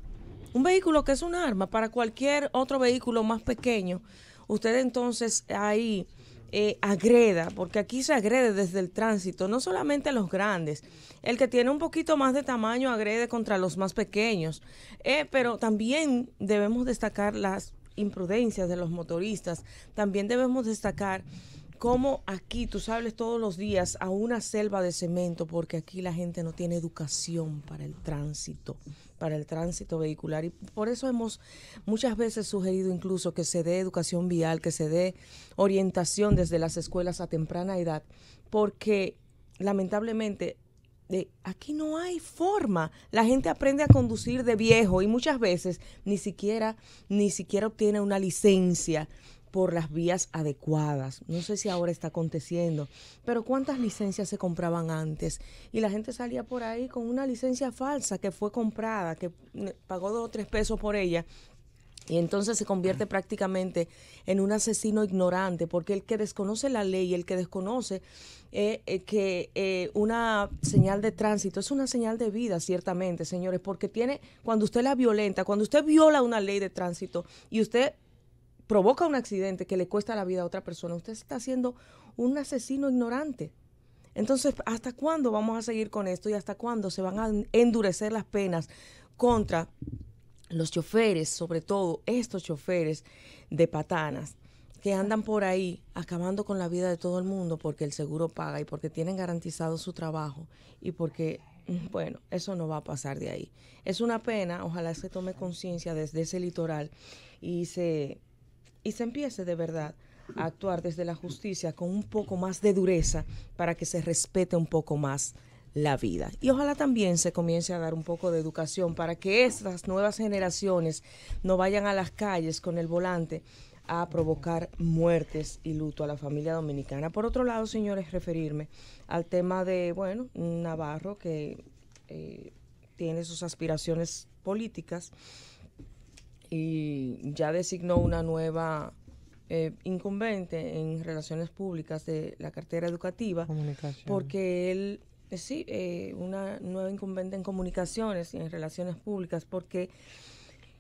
un vehículo que es un arma para cualquier otro vehículo más pequeño, usted entonces ahí eh, agreda, porque aquí se agrede desde el tránsito, no solamente a los grandes. El que tiene un poquito más de tamaño agrede contra los más pequeños. Eh, pero también debemos destacar las imprudencias de los motoristas. También debemos destacar cómo aquí tú sales todos los días a una selva de cemento porque aquí la gente no tiene educación para el tránsito, para el tránsito vehicular. Y por eso hemos muchas veces sugerido incluso que se dé educación vial, que se dé orientación desde las escuelas a temprana edad, porque lamentablemente de, aquí no hay forma. La gente aprende a conducir de viejo y muchas veces ni siquiera ni siquiera obtiene una licencia por las vías adecuadas. No sé si ahora está aconteciendo, pero cuántas licencias se compraban antes y la gente salía por ahí con una licencia falsa que fue comprada, que pagó dos o tres pesos por ella y entonces se convierte prácticamente en un asesino ignorante, porque el que desconoce la ley, el que desconoce eh, eh que eh, una señal de tránsito es una señal de vida, ciertamente, señores, porque tiene, cuando usted la violenta, cuando usted viola una ley de tránsito y usted provoca un accidente que le cuesta la vida a otra persona, usted está siendo un asesino ignorante. Entonces, ¿hasta cuándo vamos a seguir con esto y hasta cuándo se van a endurecer las penas contra los choferes, sobre todo estos choferes de patanas? que andan por ahí acabando con la vida de todo el mundo porque el seguro paga y porque tienen garantizado su trabajo y porque, mm, bueno, eso no va a pasar de ahí. Es una pena, ojalá se tome conciencia desde ese litoral y se y se empiece de verdad a actuar desde la justicia con un poco más de dureza para que se respete un poco más la vida. Y ojalá también se comience a dar un poco de educación para que estas nuevas generaciones no vayan a las calles con el volante a provocar muertes y luto a la familia dominicana. Por otro lado, señores, referirme al tema de, bueno, Navarro, que eh, tiene sus aspiraciones políticas y ya designó una nueva eh, incumbente en relaciones públicas de la cartera educativa, porque él, eh, sí, eh, una nueva incumbente en comunicaciones y en relaciones públicas, porque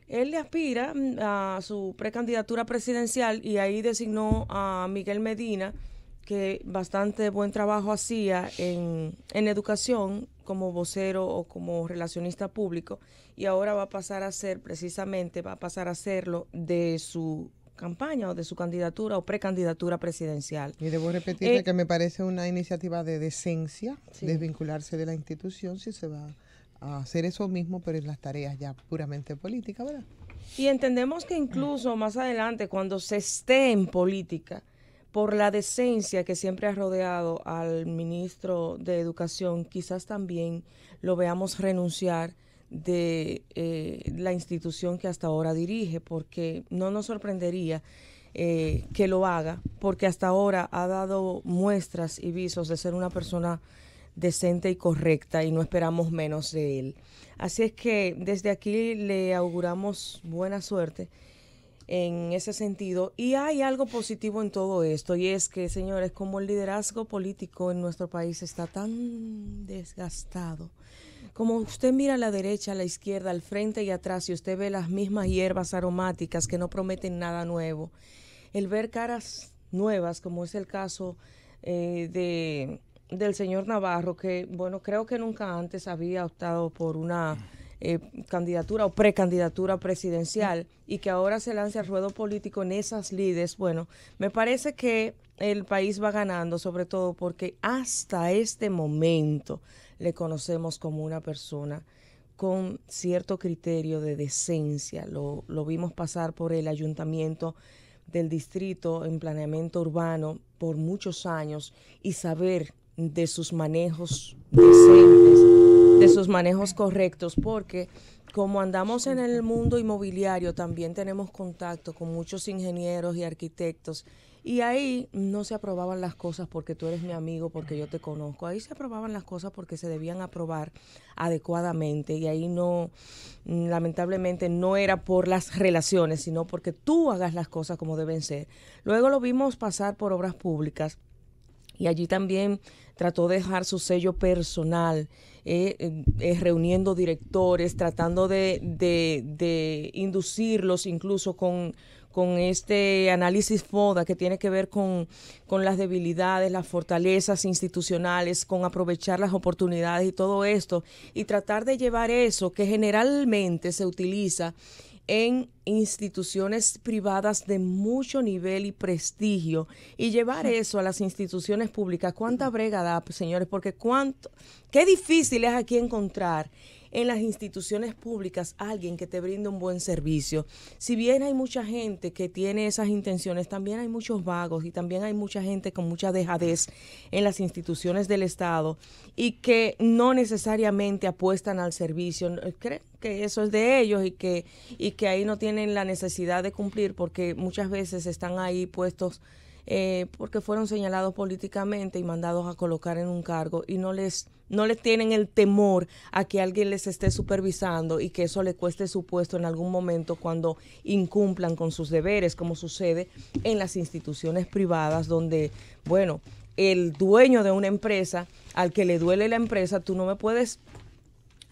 él le aspira mm, a su precandidatura presidencial y ahí designó a Miguel Medina, que bastante buen trabajo hacía en, en educación como vocero o como relacionista público y ahora va a pasar a ser precisamente, va a pasar a serlo de su campaña o de su candidatura o precandidatura presidencial. Y debo repetirle eh, que me parece una iniciativa de decencia desvincularse de la institución si se va a hacer eso mismo, pero en las tareas ya puramente políticas, ¿verdad? Y entendemos que incluso más adelante, cuando se esté en política, por la decencia que siempre ha rodeado al ministro de Educación, quizás también lo veamos renunciar de eh, la institución que hasta ahora dirige, porque no nos sorprendería eh, que lo haga, porque hasta ahora ha dado muestras y visos de ser una persona decente y correcta y no esperamos menos de él. Así es que desde aquí le auguramos buena suerte en ese sentido. Y hay algo positivo en todo esto, y es que, señores, como el liderazgo político en nuestro país está tan desgastado, como usted mira a la derecha, a la izquierda, al frente y atrás, y usted ve las mismas hierbas aromáticas que no prometen nada nuevo, el ver caras nuevas, como es el caso eh, de del señor Navarro, que, bueno, creo que nunca antes había optado por una eh, candidatura o precandidatura presidencial y que ahora se lance al ruedo político en esas lides, bueno, me parece que el país va ganando, sobre todo porque hasta este momento le conocemos como una persona con cierto criterio de decencia. Lo, lo vimos pasar por el ayuntamiento del distrito en planeamiento urbano por muchos años y saber de sus manejos decentes de sus manejos correctos, porque como andamos en el mundo inmobiliario, también tenemos contacto con muchos ingenieros y arquitectos. Y ahí no se aprobaban las cosas porque tú eres mi amigo, porque yo te conozco. Ahí se aprobaban las cosas porque se debían aprobar adecuadamente. Y ahí no, mm, lamentablemente, no era por las relaciones, sino porque tú hagas las cosas como deben ser. Luego lo vimos pasar por obras públicas. Y allí también trató de dejar su sello personal, eh, eh, eh, reuniendo directores, tratando de, inducirlos incluso con, con este análisis FODA que tiene que ver con, con, las debilidades, las fortalezas institucionales, con aprovechar las oportunidades y todo esto, y tratar de llevar eso que generalmente se utiliza en instituciones privadas de mucho nivel y prestigio y llevar eso a las instituciones públicas. ¿Cuánta brega da, pues, señores? Porque cuánto, qué difícil es aquí encontrar en las instituciones públicas alguien que te brinde un buen servicio. Si bien hay mucha gente que tiene esas intenciones, también hay muchos vagos y también hay mucha gente con mucha dejadez en las instituciones del Estado y que no necesariamente apuestan al servicio. Eh, ¿Creen que eso es de ellos y que, y que ahí no tienen la necesidad de cumplir porque muchas veces están ahí puestos eh, porque fueron señalados políticamente y mandados a colocar en un cargo y no les no les tienen el temor a que alguien les esté supervisando y que eso le cueste su puesto en algún momento cuando incumplan con sus deberes, como sucede en las instituciones privadas donde, bueno, el dueño de una empresa, al que le duele la empresa, tú no me puedes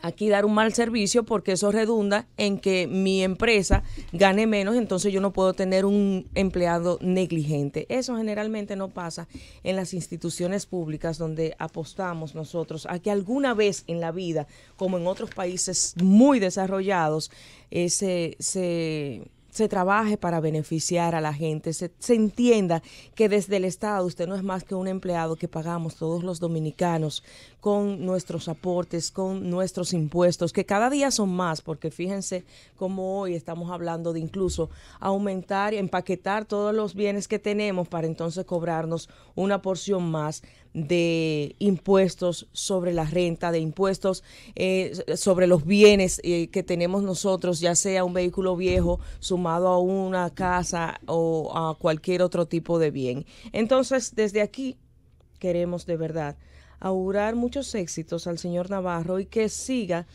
aquí dar un mal servicio porque eso redunda en que mi empresa gane menos, entonces yo no puedo tener un empleado negligente. Eso generalmente no pasa en las instituciones públicas donde apostamos nosotros a que alguna vez en la vida, como en otros países muy desarrollados, ese, eh, se se trabaje para beneficiar a la gente, se, entienda que desde el Estado usted no es más que un empleado que pagamos todos los dominicanos con nuestros aportes, con nuestros impuestos, que cada día son más, porque fíjense cómo hoy estamos hablando de incluso aumentar y empaquetar todos los bienes que tenemos para entonces cobrarnos una porción más de impuestos sobre la renta, de impuestos eh, sobre los bienes eh, que tenemos nosotros, ya sea un vehículo viejo sumado a una casa o a cualquier otro tipo de bien. Entonces, desde aquí queremos de verdad augurar muchos éxitos al señor Navarro y que siga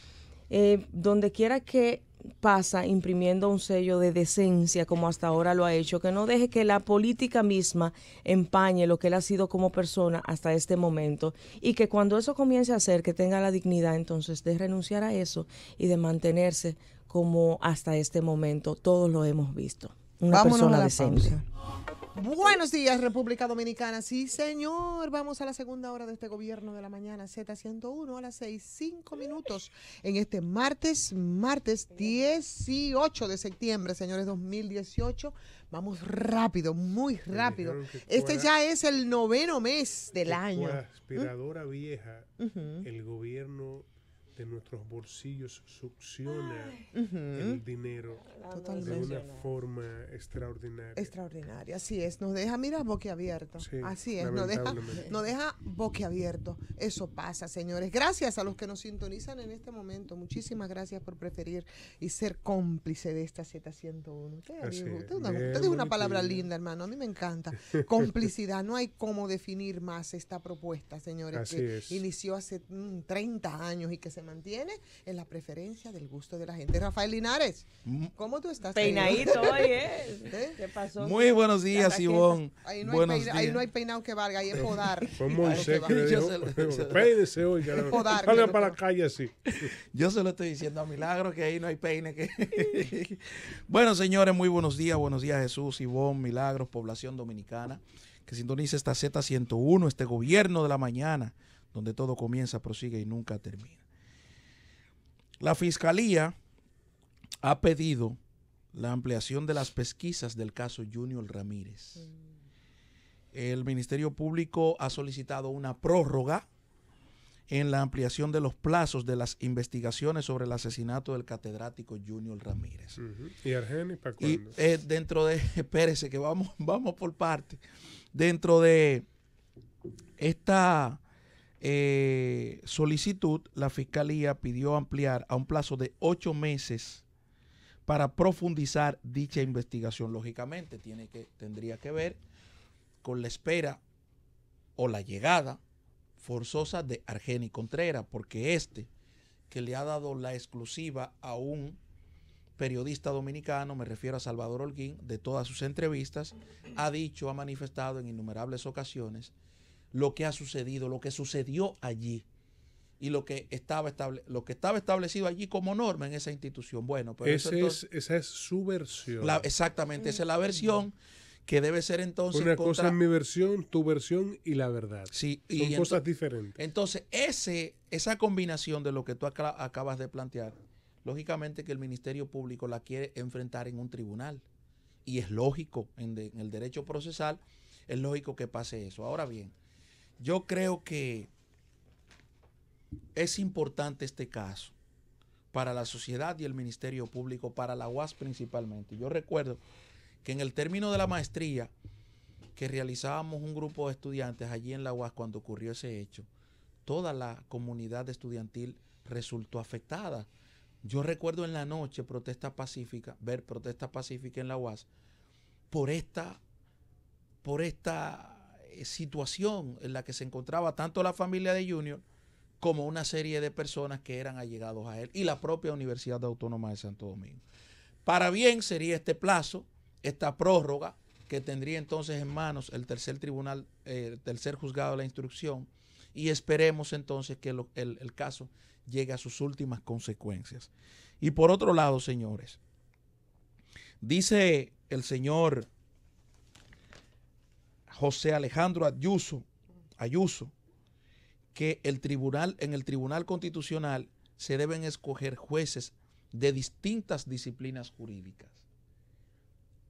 eh, donde quiera que pasa imprimiendo un sello de decencia como hasta ahora lo ha hecho, que no deje que la política misma empañe lo que él ha sido como persona hasta este momento y que cuando eso comience a ser, que tenga la dignidad entonces de renunciar a eso y de mantenerse como hasta este momento todos lo hemos visto. Vámonos a la decente. Buenos días, República Dominicana. Sí, señor. Vamos a la segunda hora de este gobierno de la mañana, Z101, a las seis. Cinco minutos, en este martes, martes 18 de septiembre, señores, 2018. Vamos rápido, muy rápido. Este ya es el noveno mes del año. ¿Mm? el gobierno de nuestros bolsillos succiona el dinero de una forma extraordinaria. Extraordinaria, así es. Nos deja, mira, boquiabierto. abierto así es, nos deja, nos deja boquiabierto. Eso pasa, señores. Gracias a los que nos sintonizan en este momento. Muchísimas gracias por preferir y ser cómplice de esta Z101. Usted, es. una, palabra linda, hermano. A mí me encanta. Complicidad. no hay cómo definir más esta propuesta, señores, que inició hace 30 mm, años y que se mantiene en la preferencia del gusto de la gente. Rafael Linares, mm. ¿cómo tú estás? Peinadito hoy, ¿eh? ¿eh? ¿Qué pasó? Muy buenos días, Ivonne. Ahí, no hay peinado que valga, ahí es podar. Fue muy que hoy. Salga para la calle así. Yo se lo estoy diciendo a Milagro que ahí no hay peine. que Bueno, señores, muy buenos días. Buenos días, Jesús, Ivonne, Milagros, población dominicana que sintoniza esta Z101, este gobierno de la mañana, donde todo comienza, prosigue y nunca termina. La fiscalía ha pedido la ampliación de las pesquisas del caso Junior Ramírez. El Ministerio Público ha solicitado una prórroga en la ampliación de los plazos de las investigaciones sobre el asesinato del catedrático Junior Ramírez. ¿Y Argenis para eh, dentro de, espérese que vamos, vamos por parte, dentro de esta eh, solicitud, la Fiscalía pidió ampliar a un plazo de ocho meses para profundizar dicha investigación. Lógicamente, tiene que, tendría que ver con la espera o la llegada forzosa de Argeni Contreras, porque este, que le ha dado la exclusiva a un periodista dominicano, me refiero a Salvador Holguín, de todas sus entrevistas, ha dicho, ha manifestado en innumerables ocasiones lo que ha sucedido, lo que sucedió allí y lo que estaba, estable, lo que estaba establecido allí como norma en esa institución. Bueno, pero pues esa es su versión. exactamente, esa es la mm. versión que debe ser entonces... Una cosa es mi versión, tu versión y la verdad. Sí, Son cosas diferentes. Entonces, ese, esa combinación de lo que tú acabas de plantear, lógicamente que el Ministerio Público la quiere enfrentar en un tribunal. Y es lógico, en el derecho procesal, es lógico que pase eso. Ahora bien, yo creo que es importante este caso para la sociedad y el Ministerio Público, para la UAS principalmente. Yo recuerdo que en el término de la maestría que realizábamos un grupo de estudiantes allí en la UAS cuando ocurrió ese hecho, toda la comunidad estudiantil resultó afectada. Yo recuerdo en la noche protesta pacífica, ver protesta pacífica en la UAS por esta por esta eh, situación en la que se encontraba tanto la familia de Junior como una serie de personas que eran allegados a él y la propia Universidad Autónoma de Santo Domingo. Para bien sería este plazo, esta prórroga que tendría entonces en manos el tercer tribunal, eh, el tercer juzgado de la instrucción y esperemos entonces que el, el caso llegue a sus últimas consecuencias. Y por otro lado, señores, dice el señor José Alejandro Ayuso, Ayuso que el tribunal, en el Tribunal Constitucional se deben escoger jueces de distintas disciplinas jurídicas.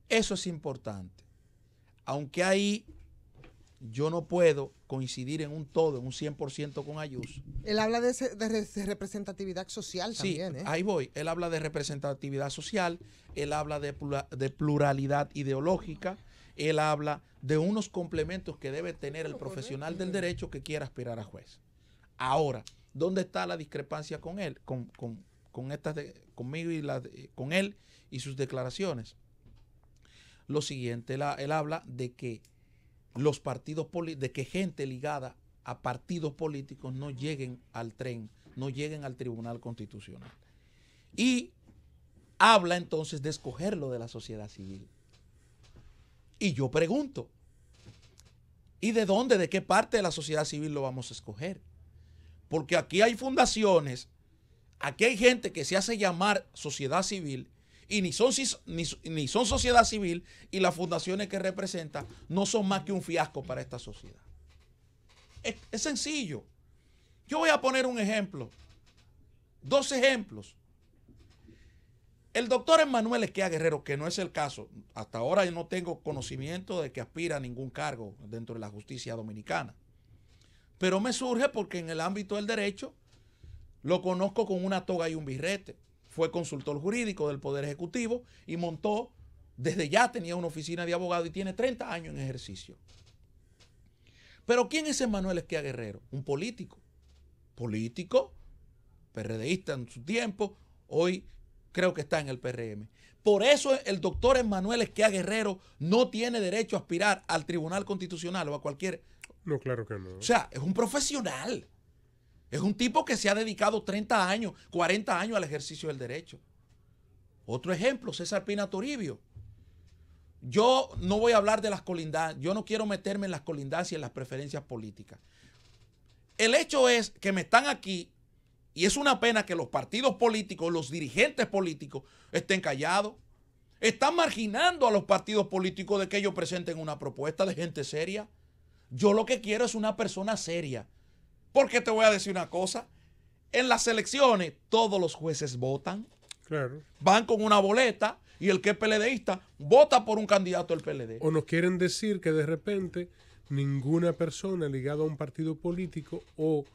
Eso es importante. Aunque ahí yo no puedo coincidir en un todo, en un 100% con Ayuso. Él habla de, representatividad social sí, también. ¿eh? Ahí voy. Él habla de representatividad social, él habla de pluralidad ideológica, él habla de unos complementos que debe tener el profesional del derecho que quiera aspirar a juez. Ahora, ¿dónde está la discrepancia con él, con, estas conmigo y con él y sus declaraciones? Lo siguiente, él habla de que los partidos de que gente ligada a partidos políticos no lleguen al tren, no lleguen al Tribunal Constitucional. Y habla entonces de escogerlo de la sociedad civil. Y yo pregunto, ¿y de dónde, de qué parte de la sociedad civil lo vamos a escoger? Porque aquí hay fundaciones, aquí hay gente que se hace llamar sociedad civil y ni son, ni, son sociedad civil y las fundaciones que representan no son más que un fiasco para esta sociedad. es sencillo. Yo voy a poner un ejemplo, dos ejemplos el doctor Emanuel Esquia Guerrero, que no es el caso, hasta ahora yo no tengo conocimiento de que aspira a ningún cargo dentro de la justicia dominicana. Pero me surge porque en el ámbito del derecho lo conozco con una toga y un birrete. Fue consultor jurídico del Poder Ejecutivo y montó, desde ya tenía una oficina de abogado y tiene 30 años en ejercicio. Pero ¿quién es Emanuel Esquia Guerrero? Un político. Político, PRDista en su tiempo, hoy creo que está en el PRM. Por eso el doctor Emanuel Esquia Guerrero no tiene derecho a aspirar al Tribunal Constitucional o a cualquier... No, claro que no. O sea, es un profesional. Es un tipo que se ha dedicado 30 años, 40 años al ejercicio del derecho. Otro ejemplo, César Pina Toribio. Yo no voy a hablar de las colindancias, yo no quiero meterme en las colindancias y en las preferencias políticas. El hecho es que me están aquí y es una pena que los partidos políticos, los dirigentes políticos estén callados. Están marginando a los partidos políticos de que ellos presenten una propuesta de gente seria. Yo lo que quiero es una persona seria. Porque te voy a decir una cosa. En las elecciones todos los jueces votan. Claro. Van con una boleta y el que es PLDista vota por un candidato del PLD. O nos quieren decir que de repente ninguna persona ligada a un partido político o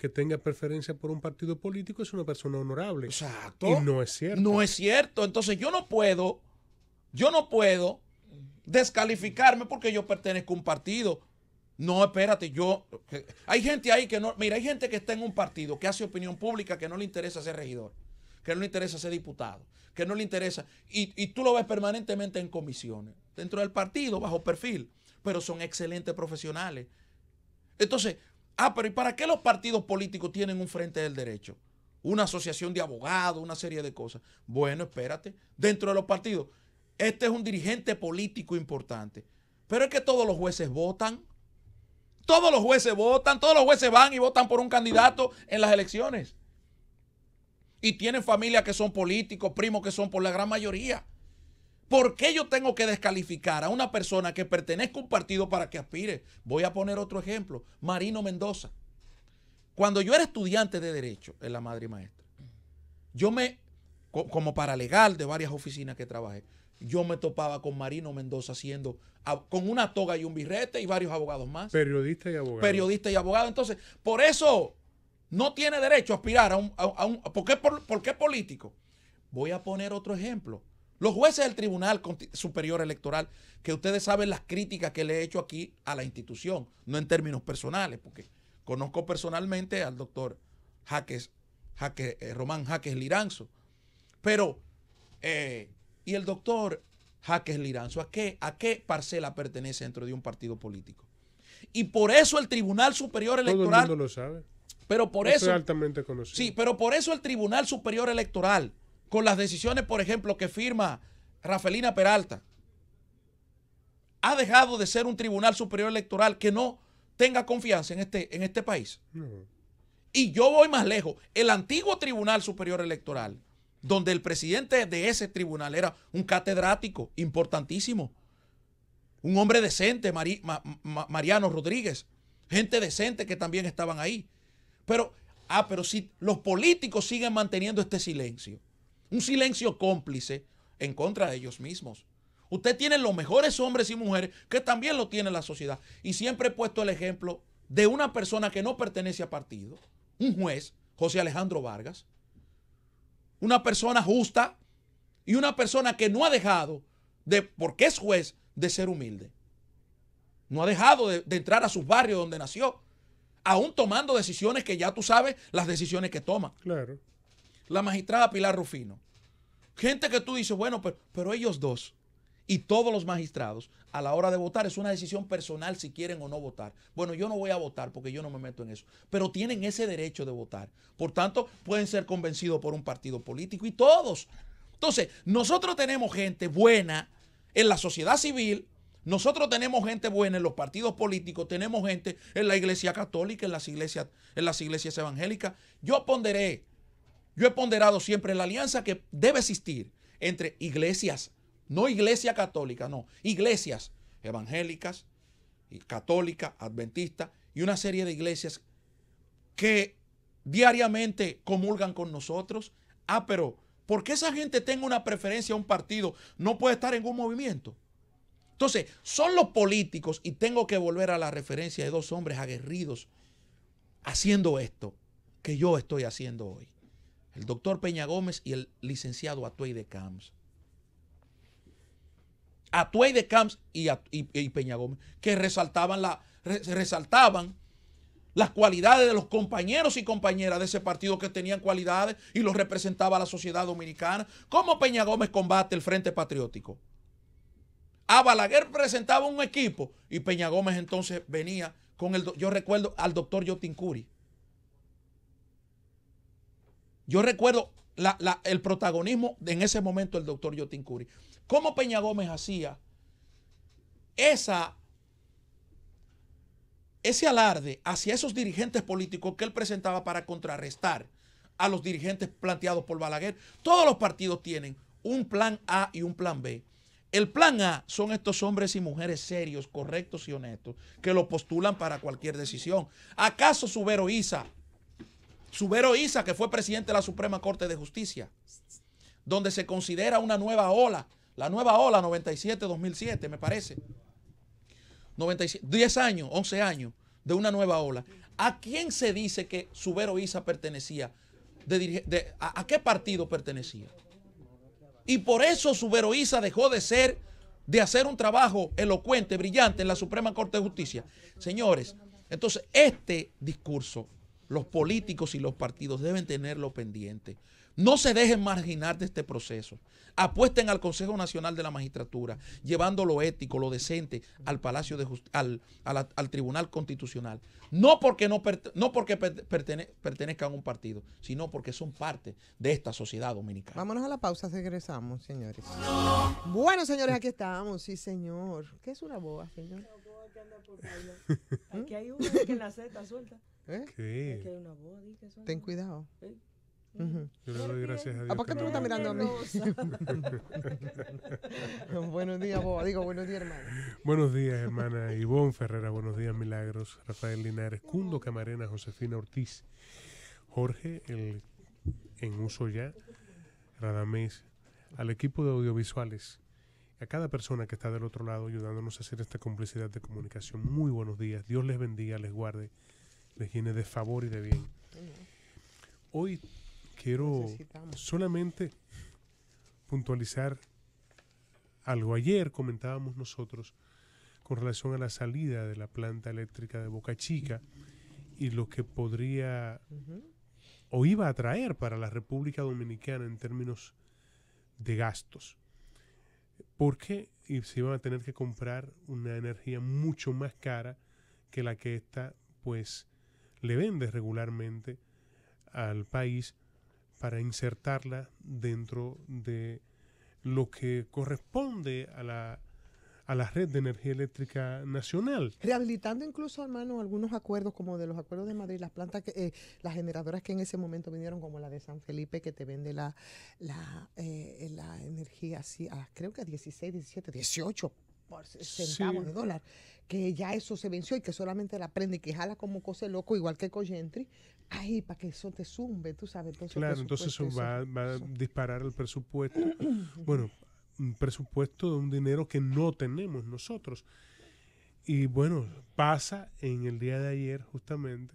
que tenga preferencia por un partido político es una persona honorable. Exacto. Y no es cierto. No es cierto. Entonces yo no puedo, yo no puedo descalificarme porque yo pertenezco a un partido. No, espérate, yo. Hay gente ahí que no. Mira, hay gente que está en un partido que hace opinión pública que no le interesa ser regidor, que no le interesa ser diputado, que no le interesa. Y, y tú lo ves permanentemente en comisiones, dentro del partido, bajo perfil, pero son excelentes profesionales. Entonces, Ah, pero ¿y para qué los partidos políticos tienen un frente del derecho? Una asociación de abogados, una serie de cosas. Bueno, espérate, dentro de los partidos, este es un dirigente político importante. Pero es que todos los jueces votan. Todos los jueces votan, todos los jueces van y votan por un candidato en las elecciones. Y tienen familias que son políticos, primos que son por la gran mayoría. ¿Por qué yo tengo que descalificar a una persona que pertenezca a un partido para que aspire? Voy a poner otro ejemplo, Marino Mendoza. Cuando yo era estudiante de Derecho en la Madre y Maestra, yo me, como para legal de varias oficinas que trabajé, yo me topaba con Marino Mendoza haciendo con una toga y un birrete y varios abogados más. Periodista y abogado. Periodista y abogado. Entonces, por eso no tiene derecho a aspirar a un... ¿por, qué, ¿Por qué político? Voy a poner otro ejemplo. Los jueces del Tribunal Superior Electoral, que ustedes saben las críticas que le he hecho aquí a la institución, no en términos personales, porque conozco personalmente al doctor Jaques, eh, Román Jaques Liranzo. Pero, eh, ¿y el doctor Jaques Liranzo ¿a qué, parcela pertenece dentro de un partido político? Y por eso el Tribunal Superior Electoral... Todo lo sabe. Pero por eso... altamente conocido. Sí, pero por eso el Tribunal Superior Electoral con las decisiones, por ejemplo, que firma Rafelina Peralta, ha dejado de ser un tribunal superior electoral que no tenga confianza en este, en este país. Y yo voy más lejos. El antiguo Tribunal Superior Electoral, donde el presidente de ese tribunal era un catedrático importantísimo, un hombre decente, Mariano Rodríguez, gente decente que también estaban ahí. Pero, ah, pero si los políticos siguen manteniendo este silencio, un silencio cómplice en contra de ellos mismos. Usted tiene los mejores hombres y mujeres que también lo tiene la sociedad. Y siempre he puesto el ejemplo de una persona que no pertenece a partido, un juez, José Alejandro Vargas, una persona justa y una persona que no ha dejado de, porque es juez, de ser humilde. No ha dejado de, de entrar a sus barrios donde nació, aún tomando decisiones que ya tú sabes las decisiones que toma. Claro la magistrada Pilar Rufino. Gente que tú dices, bueno, pero, ellos dos y todos los magistrados a la hora de votar es una decisión personal si quieren o no votar. Bueno, yo no voy a votar porque yo no me meto en eso, pero tienen ese derecho de votar. Por tanto, pueden ser convencidos por un partido político y todos. Entonces, nosotros tenemos gente buena en la sociedad civil, nosotros tenemos gente buena en los partidos políticos, tenemos gente en la iglesia católica, en las iglesias, en las iglesias evangélicas. Yo ponderé yo he ponderado siempre la alianza que debe existir entre iglesias, no iglesia católica, no, iglesias evangélicas, católica, adventista y una serie de iglesias que diariamente comulgan con nosotros. Ah, pero ¿por qué esa gente tenga una preferencia a un partido? No puede estar en un movimiento. Entonces, son los políticos, y tengo que volver a la referencia de dos hombres aguerridos haciendo esto que yo estoy haciendo hoy el doctor Peña Gómez y el licenciado Atuey de Camps. Atuey de Camps y, Peña Gómez, que resaltaban, las cualidades de los compañeros y compañeras de ese partido que tenían cualidades y los representaba la sociedad dominicana. ¿Cómo Peña Gómez combate el Frente Patriótico? A Balaguer presentaba un equipo y Peña Gómez entonces venía con el... Yo recuerdo al doctor Jotin Curi yo recuerdo el protagonismo en ese momento del doctor Jotin Curi. ¿Cómo Peña Gómez hacía esa, ese alarde hacia esos dirigentes políticos que él presentaba para contrarrestar a los dirigentes planteados por Balaguer? Todos los partidos tienen un plan A y un plan B. El plan A son estos hombres y mujeres serios, correctos y honestos, que lo postulan para cualquier decisión. ¿Acaso Subero Isa Subero Isa, que fue presidente de la Suprema Corte de Justicia, donde se considera una nueva ola, la nueva ola 97-2007, me parece. 97, 10 años, 11 años de una nueva ola. ¿A quién se dice que Subero Isa pertenecía? a, qué partido pertenecía? Y por eso Subero Isa dejó de ser, de hacer un trabajo elocuente, brillante en la Suprema Corte de Justicia. Señores, entonces este discurso los políticos y los partidos deben tenerlo pendiente. No se dejen marginar de este proceso. Apuesten al Consejo Nacional de la Magistratura, llevando lo ético, lo decente al Palacio de al, Tribunal Constitucional. No porque, no, no porque pertenezcan a un partido, sino porque son parte de esta sociedad dominicana. Vámonos a la pausa, regresamos, señores. Bueno, señores, aquí estamos, sí, señor. ¿Qué es una boba, señor? Aquí hay una que la Z suelta. ¿Eh? Ten cuidado. Yo le doy gracias a Dios. Ah, ¿Por qué tú me estás mirando a mí? buenos días, vos. Digo, buenos días, hermano. Buenos días, hermana Ivonne Ferrera. Buenos días, Milagros. Rafael Linares, Cundo Camarena, Josefina Ortiz, Jorge, el en uso ya, Radamés, al equipo de audiovisuales, a cada persona que está del otro lado ayudándonos a hacer esta complicidad de comunicación. Muy buenos días. Dios les bendiga, les guarde de de favor y de bien. Hoy quiero solamente puntualizar algo. Ayer comentábamos nosotros con relación a la salida de la planta eléctrica de Boca Chica y lo que podría o iba a traer para la República Dominicana en términos de gastos. Porque se iban a tener que comprar una energía mucho más cara que la que está, pues le vende regularmente al país para insertarla dentro de lo que corresponde a la, a la red de energía eléctrica nacional. Rehabilitando incluso, hermano, algunos acuerdos como de los acuerdos de Madrid, las plantas, eh, las generadoras que en ese momento vinieron, como la de San Felipe, que te vende la, la, eh, la energía así, creo que a 16, 17, 18 por centavos de dólar, que ya eso se venció y que solamente la prende y que jala como cose loco, igual que Coyentry, Ay, para que eso te zumbe, tú sabes. Entonces claro, entonces eso, va, a disparar el presupuesto. bueno, un presupuesto de un dinero que no tenemos nosotros. Y bueno, pasa en el día de ayer justamente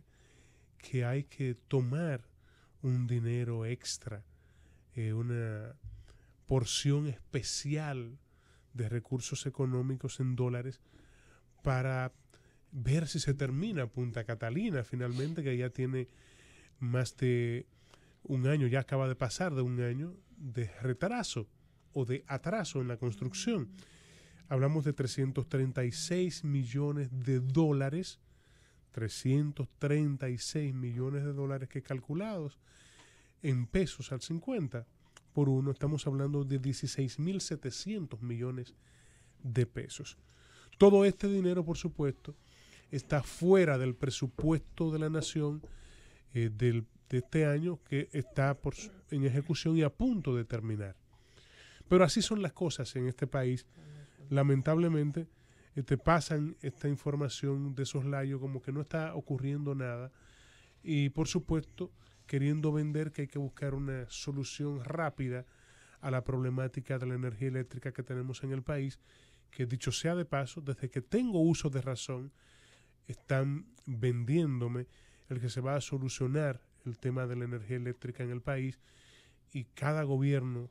que hay que tomar un dinero extra, eh, una porción especial de recursos económicos en dólares para ver si se termina Punta Catalina finalmente, que ya tiene más de un año, ya acaba de pasar de un año de retraso o de atraso en la construcción. Hablamos de 336 millones de dólares, 336 millones de dólares que calculados en pesos al 50 por uno, estamos hablando de 16.700 millones de pesos. Todo este dinero, por supuesto, está fuera del presupuesto de la nación eh, de este año que está en ejecución y a punto de terminar. Pero así son las cosas en este país. Lamentablemente, te este, pasan esta información de soslayo como que no está ocurriendo nada. Y por supuesto, queriendo vender que hay que buscar una solución rápida a la problemática de la energía eléctrica que tenemos en el país, que dicho sea de paso, desde que tengo uso de razón, están vendiéndome el que se va a solucionar el tema de la energía eléctrica en el país y cada gobierno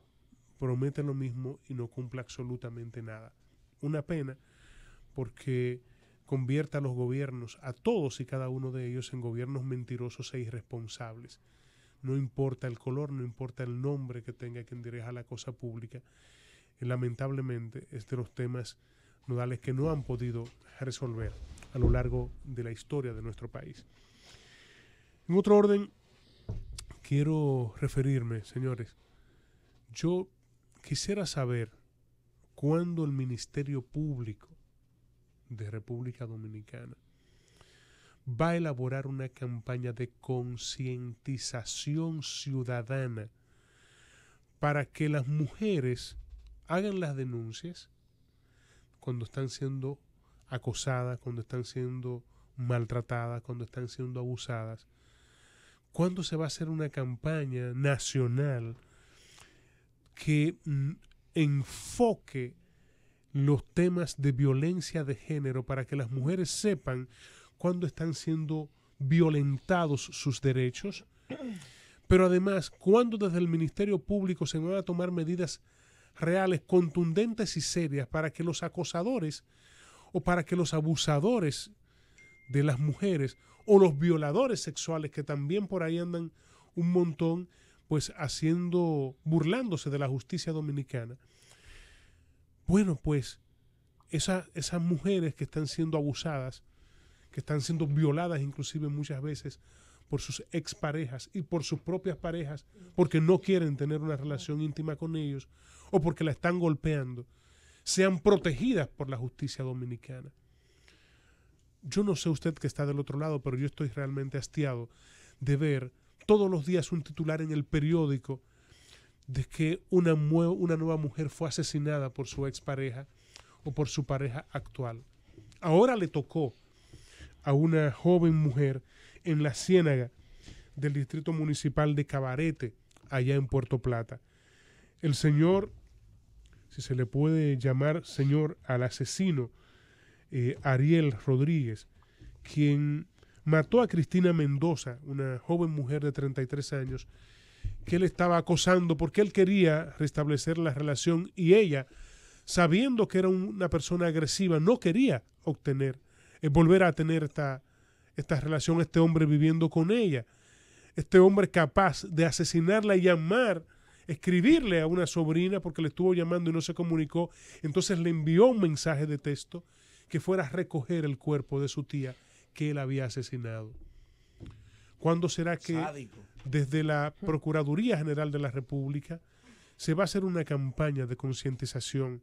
promete lo mismo y no cumple absolutamente nada. Una pena porque convierta a los gobiernos, a todos y cada uno de ellos, en gobiernos mentirosos e irresponsables. No importa el color, no importa el nombre que tenga quien dirija la cosa pública. Eh, lamentablemente es este de los temas nodales que no han podido resolver a lo largo de la historia de nuestro país. En otro orden, quiero referirme, señores, yo quisiera saber cuándo el Ministerio Público de República Dominicana va a elaborar una campaña de concientización ciudadana para que las mujeres hagan las denuncias cuando están siendo acosadas, cuando están siendo maltratadas, cuando están siendo abusadas. ¿Cuándo se va a hacer una campaña nacional que mm, enfoque los temas de violencia de género para que las mujeres sepan cuándo están siendo violentados sus derechos, pero además cuándo desde el Ministerio Público se van a tomar medidas reales, contundentes y serias para que los acosadores o para que los abusadores de las mujeres o los violadores sexuales que también por ahí andan un montón, pues haciendo, burlándose de la justicia dominicana bueno, pues esa, esas mujeres que están siendo abusadas, que están siendo violadas inclusive muchas veces por sus exparejas y por sus propias parejas, porque no quieren tener una relación íntima con ellos o porque la están golpeando, sean protegidas por la justicia dominicana. Yo no sé usted que está del otro lado, pero yo estoy realmente hastiado de ver todos los días un titular en el periódico de que una, una nueva mujer fue asesinada por su expareja o por su pareja actual. Ahora le tocó a una joven mujer en la ciénaga del distrito municipal de Cabarete, allá en Puerto Plata. El señor, si se le puede llamar señor al asesino, eh, Ariel Rodríguez, quien mató a Cristina Mendoza, una joven mujer de 33 años, que él estaba acosando porque él quería restablecer la relación y ella, sabiendo que era una persona agresiva, no quería obtener, eh, volver a tener esta, esta relación, este hombre viviendo con ella, este hombre capaz de asesinarla y llamar, escribirle a una sobrina porque le estuvo llamando y no se comunicó, entonces le envió un mensaje de texto que fuera a recoger el cuerpo de su tía que él había asesinado. ¿Cuándo será que... Desde la Procuraduría General de la República se va a hacer una campaña de concientización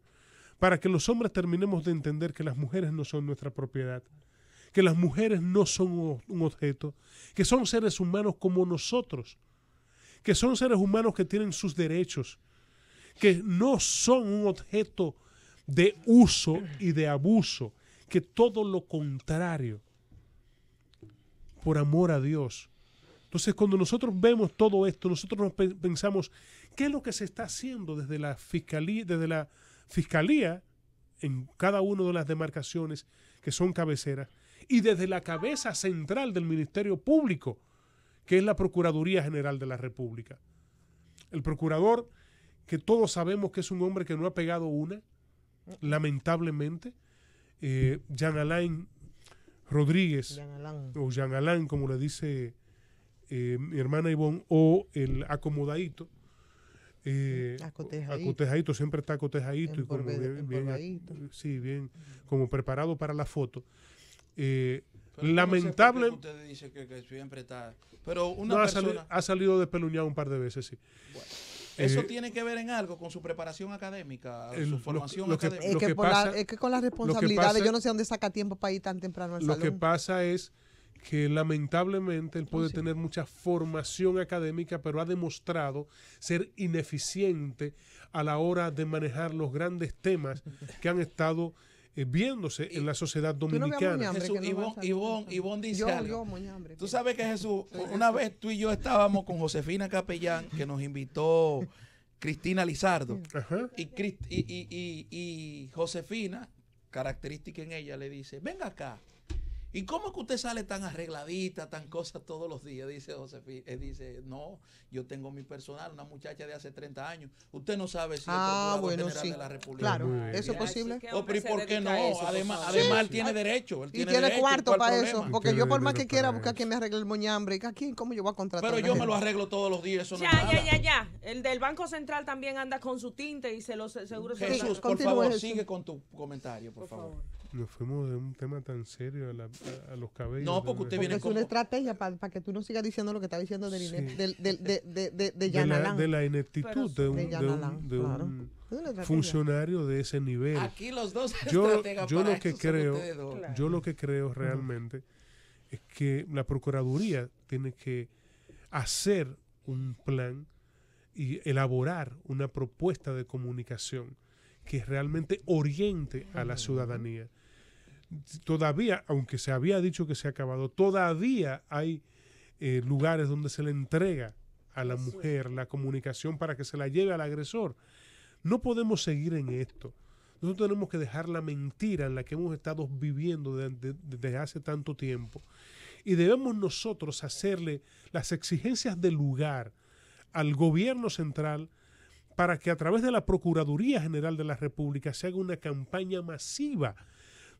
para que los hombres terminemos de entender que las mujeres no son nuestra propiedad, que las mujeres no son un objeto, que son seres humanos como nosotros, que son seres humanos que tienen sus derechos, que no son un objeto de uso y de abuso, que todo lo contrario, por amor a Dios, entonces, cuando nosotros vemos todo esto, nosotros nos pensamos, ¿qué es lo que se está haciendo desde la fiscalía, desde la fiscalía en cada una de las demarcaciones que son cabeceras y desde la cabeza central del Ministerio Público, que es la Procuraduría General de la República? El procurador, que todos sabemos que es un hombre que no ha pegado una, lamentablemente, eh, Jean Alain Rodríguez, o Jean Alain, como le dice eh, mi hermana Ivonne, o el acomodadito. Eh, acotejadito. siempre está acotejadito y como bien, sí, bien, como preparado para la foto. Eh, lamentable. Usted dice que, siempre está. Pero una ha, salido, despeluñado un par de veces, sí. Eso eh, tiene que ver en algo con su preparación académica, su formación lo, académica. es, que, la, es, que con las responsabilidades, yo no sé dónde saca tiempo para ir tan temprano al salón. Lo que pasa es que lamentablemente él puede tener mucha formación académica, pero ha demostrado ser ineficiente a la hora de manejar los grandes temas que han estado eh, viéndose en la sociedad dominicana. dice algo. tú sabes que Jesús, una vez tú y yo estábamos con Josefina Capellán, que nos invitó Cristina Lizardo, y, y, y Josefina, característica en ella, le dice, venga acá ¿Y cómo que usted sale tan arregladita, tan cosa todos los días? Dice Josefina. Eh, dice, no, yo tengo mi personal, una muchacha de hace 30 años. Usted no sabe si es ah, bueno, general de la República. Claro, ¿eso es posible? O, ¿por qué no? además, además él tiene derecho. y tiene, cuarto para eso. Porque yo, por más que quiera buscar quien me arregle el moñambre, ¿a quién? ¿Cómo yo voy a contratar? Pero yo me lo arreglo todos los días. Eso no ya, ya, ya, ya. El del Banco Central también anda con su tinte y se los seguro Jesús, por favor, sigue con tu comentario, por, favor. Nos fuimos de un tema tan serio a, los cabellos. No, porque usted viene Es una estrategia para que tú no sigas diciendo lo que está diciendo de, de, de, de, la, de, la, ineptitud de un, funcionario de ese nivel. Aquí los dos yo, lo que creo, Yo lo que creo realmente es que la Procuraduría tiene que hacer un plan y elaborar una propuesta de comunicación que realmente oriente a la ciudadanía todavía, aunque se había dicho que se ha acabado, todavía hay eh, lugares donde se le entrega a la mujer la comunicación para que se la lleve al agresor. No podemos seguir en esto. Nosotros tenemos que dejar la mentira en la que hemos estado viviendo desde, hace tanto tiempo. Y debemos nosotros hacerle las exigencias de lugar al gobierno central, para que a través de la Procuraduría General de la República se haga una campaña masiva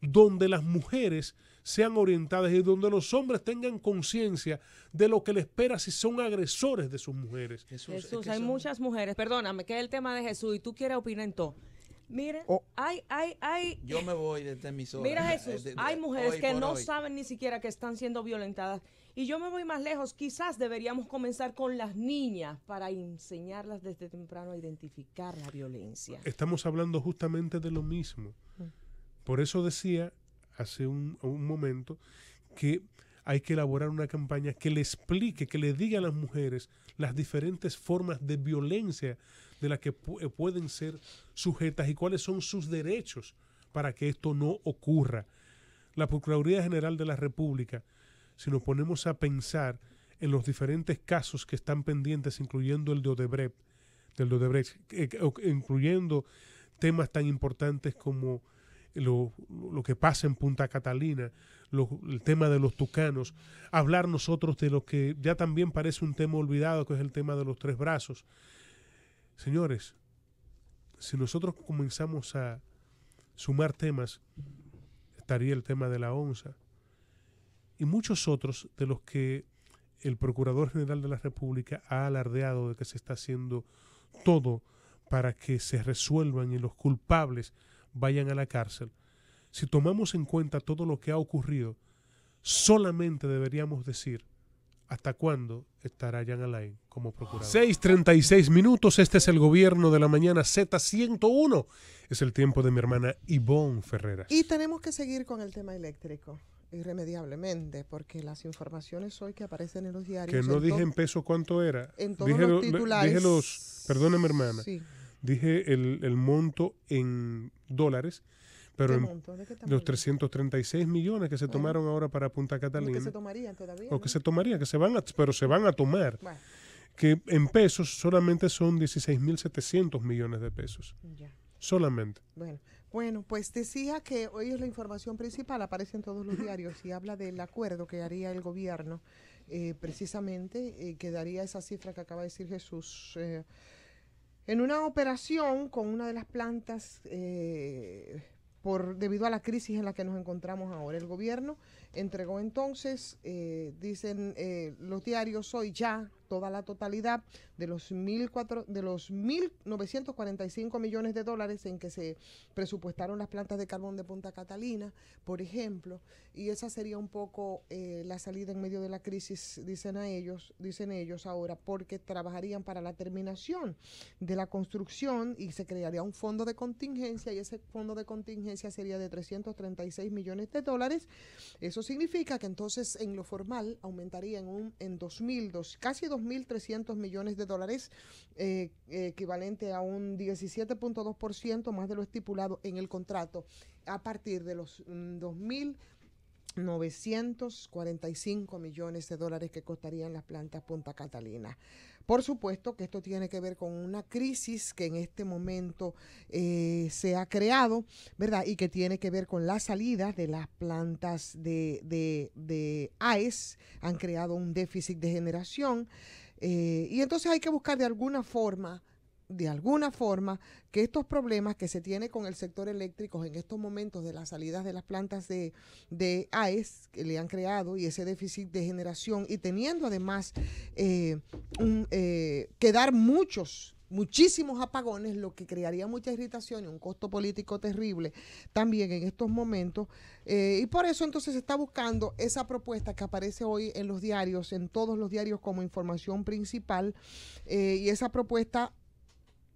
donde las mujeres sean orientadas y donde los hombres tengan conciencia de lo que les espera si son agresores de sus mujeres. Jesús, hay muchas mujeres, perdóname, que el tema de Jesús y tú quieres opinar en todo. Mira, oh. hay, hay, hay. Yo me voy desde este mis Mira, Jesús, hay mujeres que no saben ni siquiera que están siendo violentadas. Y yo me voy más lejos. Quizás deberíamos comenzar con las niñas para enseñarlas desde temprano a identificar la violencia. Estamos hablando justamente de lo mismo. Mm. Por eso decía hace un, momento que hay que elaborar una campaña que le explique, que le diga a las mujeres las diferentes formas de violencia de las que eh, pueden ser sujetas y cuáles son sus derechos para que esto no ocurra. La Procuraduría General de la República, si nos ponemos a pensar en los diferentes casos que están pendientes, incluyendo el de Odebrecht, del eh, incluyendo temas tan importantes como lo, que pasa en Punta Catalina, el tema de los tucanos, hablar nosotros de lo que ya también parece un tema olvidado, que es el tema de los tres brazos. Señores, si nosotros comenzamos a sumar temas, estaría el tema de la onza y muchos otros de los que el Procurador General de la República ha alardeado de que se está haciendo todo para que se resuelvan y los culpables vayan a la cárcel, si tomamos en cuenta todo lo que ha ocurrido, solamente deberíamos decir ¿Hasta cuándo estará Jan Alain como procurador? 6.36 minutos, este es el gobierno de la mañana Z101. Es el tiempo de mi hermana Ivonne Ferreras. Y tenemos que seguir con el tema eléctrico, irremediablemente, porque las informaciones hoy que aparecen en los diarios... Que no dije en peso cuánto era. En todos los titulares. perdóname hermana. Sí Dije el, el monto en dólares, pero en los 336 millones que se tomaron ahora para Punta Catalina. Que se tomarían todavía. O que se tomaría que se van pero se van a tomar. Que en pesos solamente son 16.700 millones de pesos. Solamente. Bueno. pues decía que hoy es la información principal, aparece en todos los diarios y habla del acuerdo que haría el gobierno, eh, precisamente, quedaría eh, que daría esa cifra que acaba de decir Jesús. Eh, en una operación con una de las plantas eh, por, debido a la crisis en la que nos encontramos ahora. El gobierno entregó entonces, eh, dicen eh, los diarios hoy ya, toda la totalidad de los, mil cuatro, de los 1.945 millones de dólares en que se presupuestaron las plantas de carbón de Punta Catalina, por ejemplo, y esa sería un poco eh, la salida en medio de la crisis, dicen a ellos, dicen ellos ahora, porque trabajarían para la terminación de la construcción y se crearía un fondo de contingencia y ese fondo de contingencia sería de 336 millones de dólares. Eso significa que entonces en lo formal aumentaría en un en 2000, dos, casi dos 2.300 millones de dólares, eh, eh, equivalente a un 17.2% más de lo estipulado en el contrato, a partir de los 2.945 mm, millones de dólares que costarían las plantas Punta Catalina. Por supuesto que esto tiene que ver con una crisis que en este momento eh, se ha creado, ¿verdad? Y que tiene que ver con la salida de las plantas de, de, de AES. Han creado un déficit de generación. Eh, y entonces hay que buscar de alguna forma de alguna forma que estos problemas que se tiene con el sector eléctrico en estos momentos de las salidas de las plantas de, de AES que le han creado y ese déficit de generación y teniendo además eh, eh que muchos muchísimos apagones, lo que crearía mucha irritación y un costo político terrible también en estos momentos. Eh, y por eso entonces se está buscando esa propuesta que aparece hoy en los diarios, en todos los diarios como información principal, eh, y esa propuesta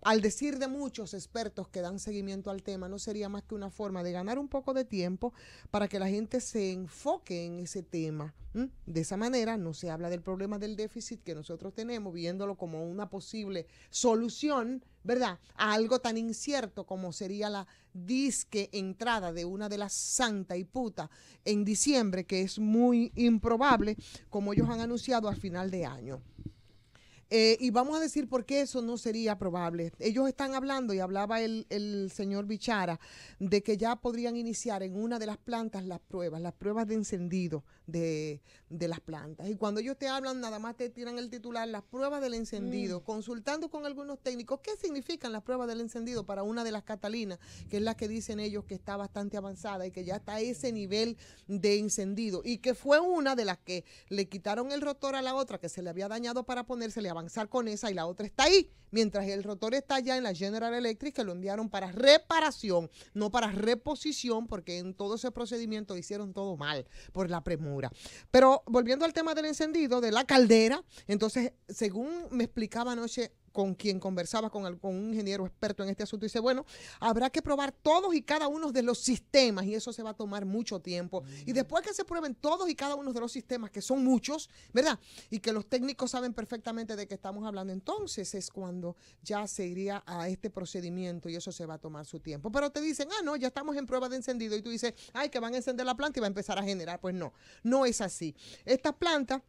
al decir de muchos expertos que dan seguimiento al tema, no sería más que una forma de ganar un poco de tiempo para que la gente se enfoque en ese tema. De esa manera no se habla del problema del déficit que nosotros tenemos, viéndolo como una posible solución, ¿verdad? A algo tan incierto como sería la disque entrada de una de las santa y puta en diciembre, que es muy improbable, como ellos han anunciado al final de año. Eh, y vamos a decir por qué eso no sería probable. Ellos están hablando, y hablaba el, el, señor Bichara, de que ya podrían iniciar en una de las plantas las pruebas, las pruebas de encendido de, las plantas. Y cuando ellos te hablan, nada más te tiran el titular, las pruebas del encendido, mm. consultando con algunos técnicos, ¿qué significan las pruebas del encendido para una de las Catalinas, que es la que dicen ellos que está bastante avanzada y que ya está a ese nivel de encendido? Y que fue una de las que le quitaron el rotor a la otra que se le había dañado para ponérsele, avanzar con esa y la otra está ahí, mientras el rotor está ya en la General Electric, que lo enviaron para reparación, no para reposición, porque en todo ese procedimiento hicieron todo mal por la premura. Pero volviendo al tema del encendido, de la caldera, entonces, según me explicaba anoche con quien conversaba, con, un ingeniero experto en este asunto, dice, bueno, habrá que probar todos y cada uno de los sistemas y eso se va a tomar mucho tiempo. Y mm. después que se prueben todos y cada uno de los sistemas, que son muchos, ¿verdad? Y que los técnicos saben perfectamente de qué estamos hablando, entonces es cuando ya se iría a este procedimiento y eso se va a tomar su tiempo. Pero te dicen, ah, no, ya estamos en prueba de encendido y tú dices, ay, que van a encender la planta y va a empezar a generar. Pues no, no es así. Esta planta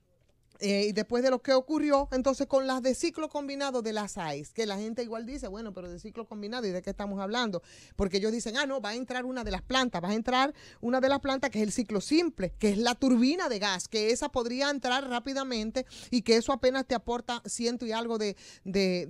eh, y después de lo que ocurrió, entonces con las de ciclo combinado de las AIS, que la gente igual dice, bueno, pero de ciclo combinado, ¿y de qué estamos hablando? Porque ellos dicen, ah, no, va a entrar una de las plantas, va a entrar una de las plantas que es el ciclo simple, que es la turbina de gas, que esa podría entrar rápidamente y que eso apenas te aporta ciento y algo de, de,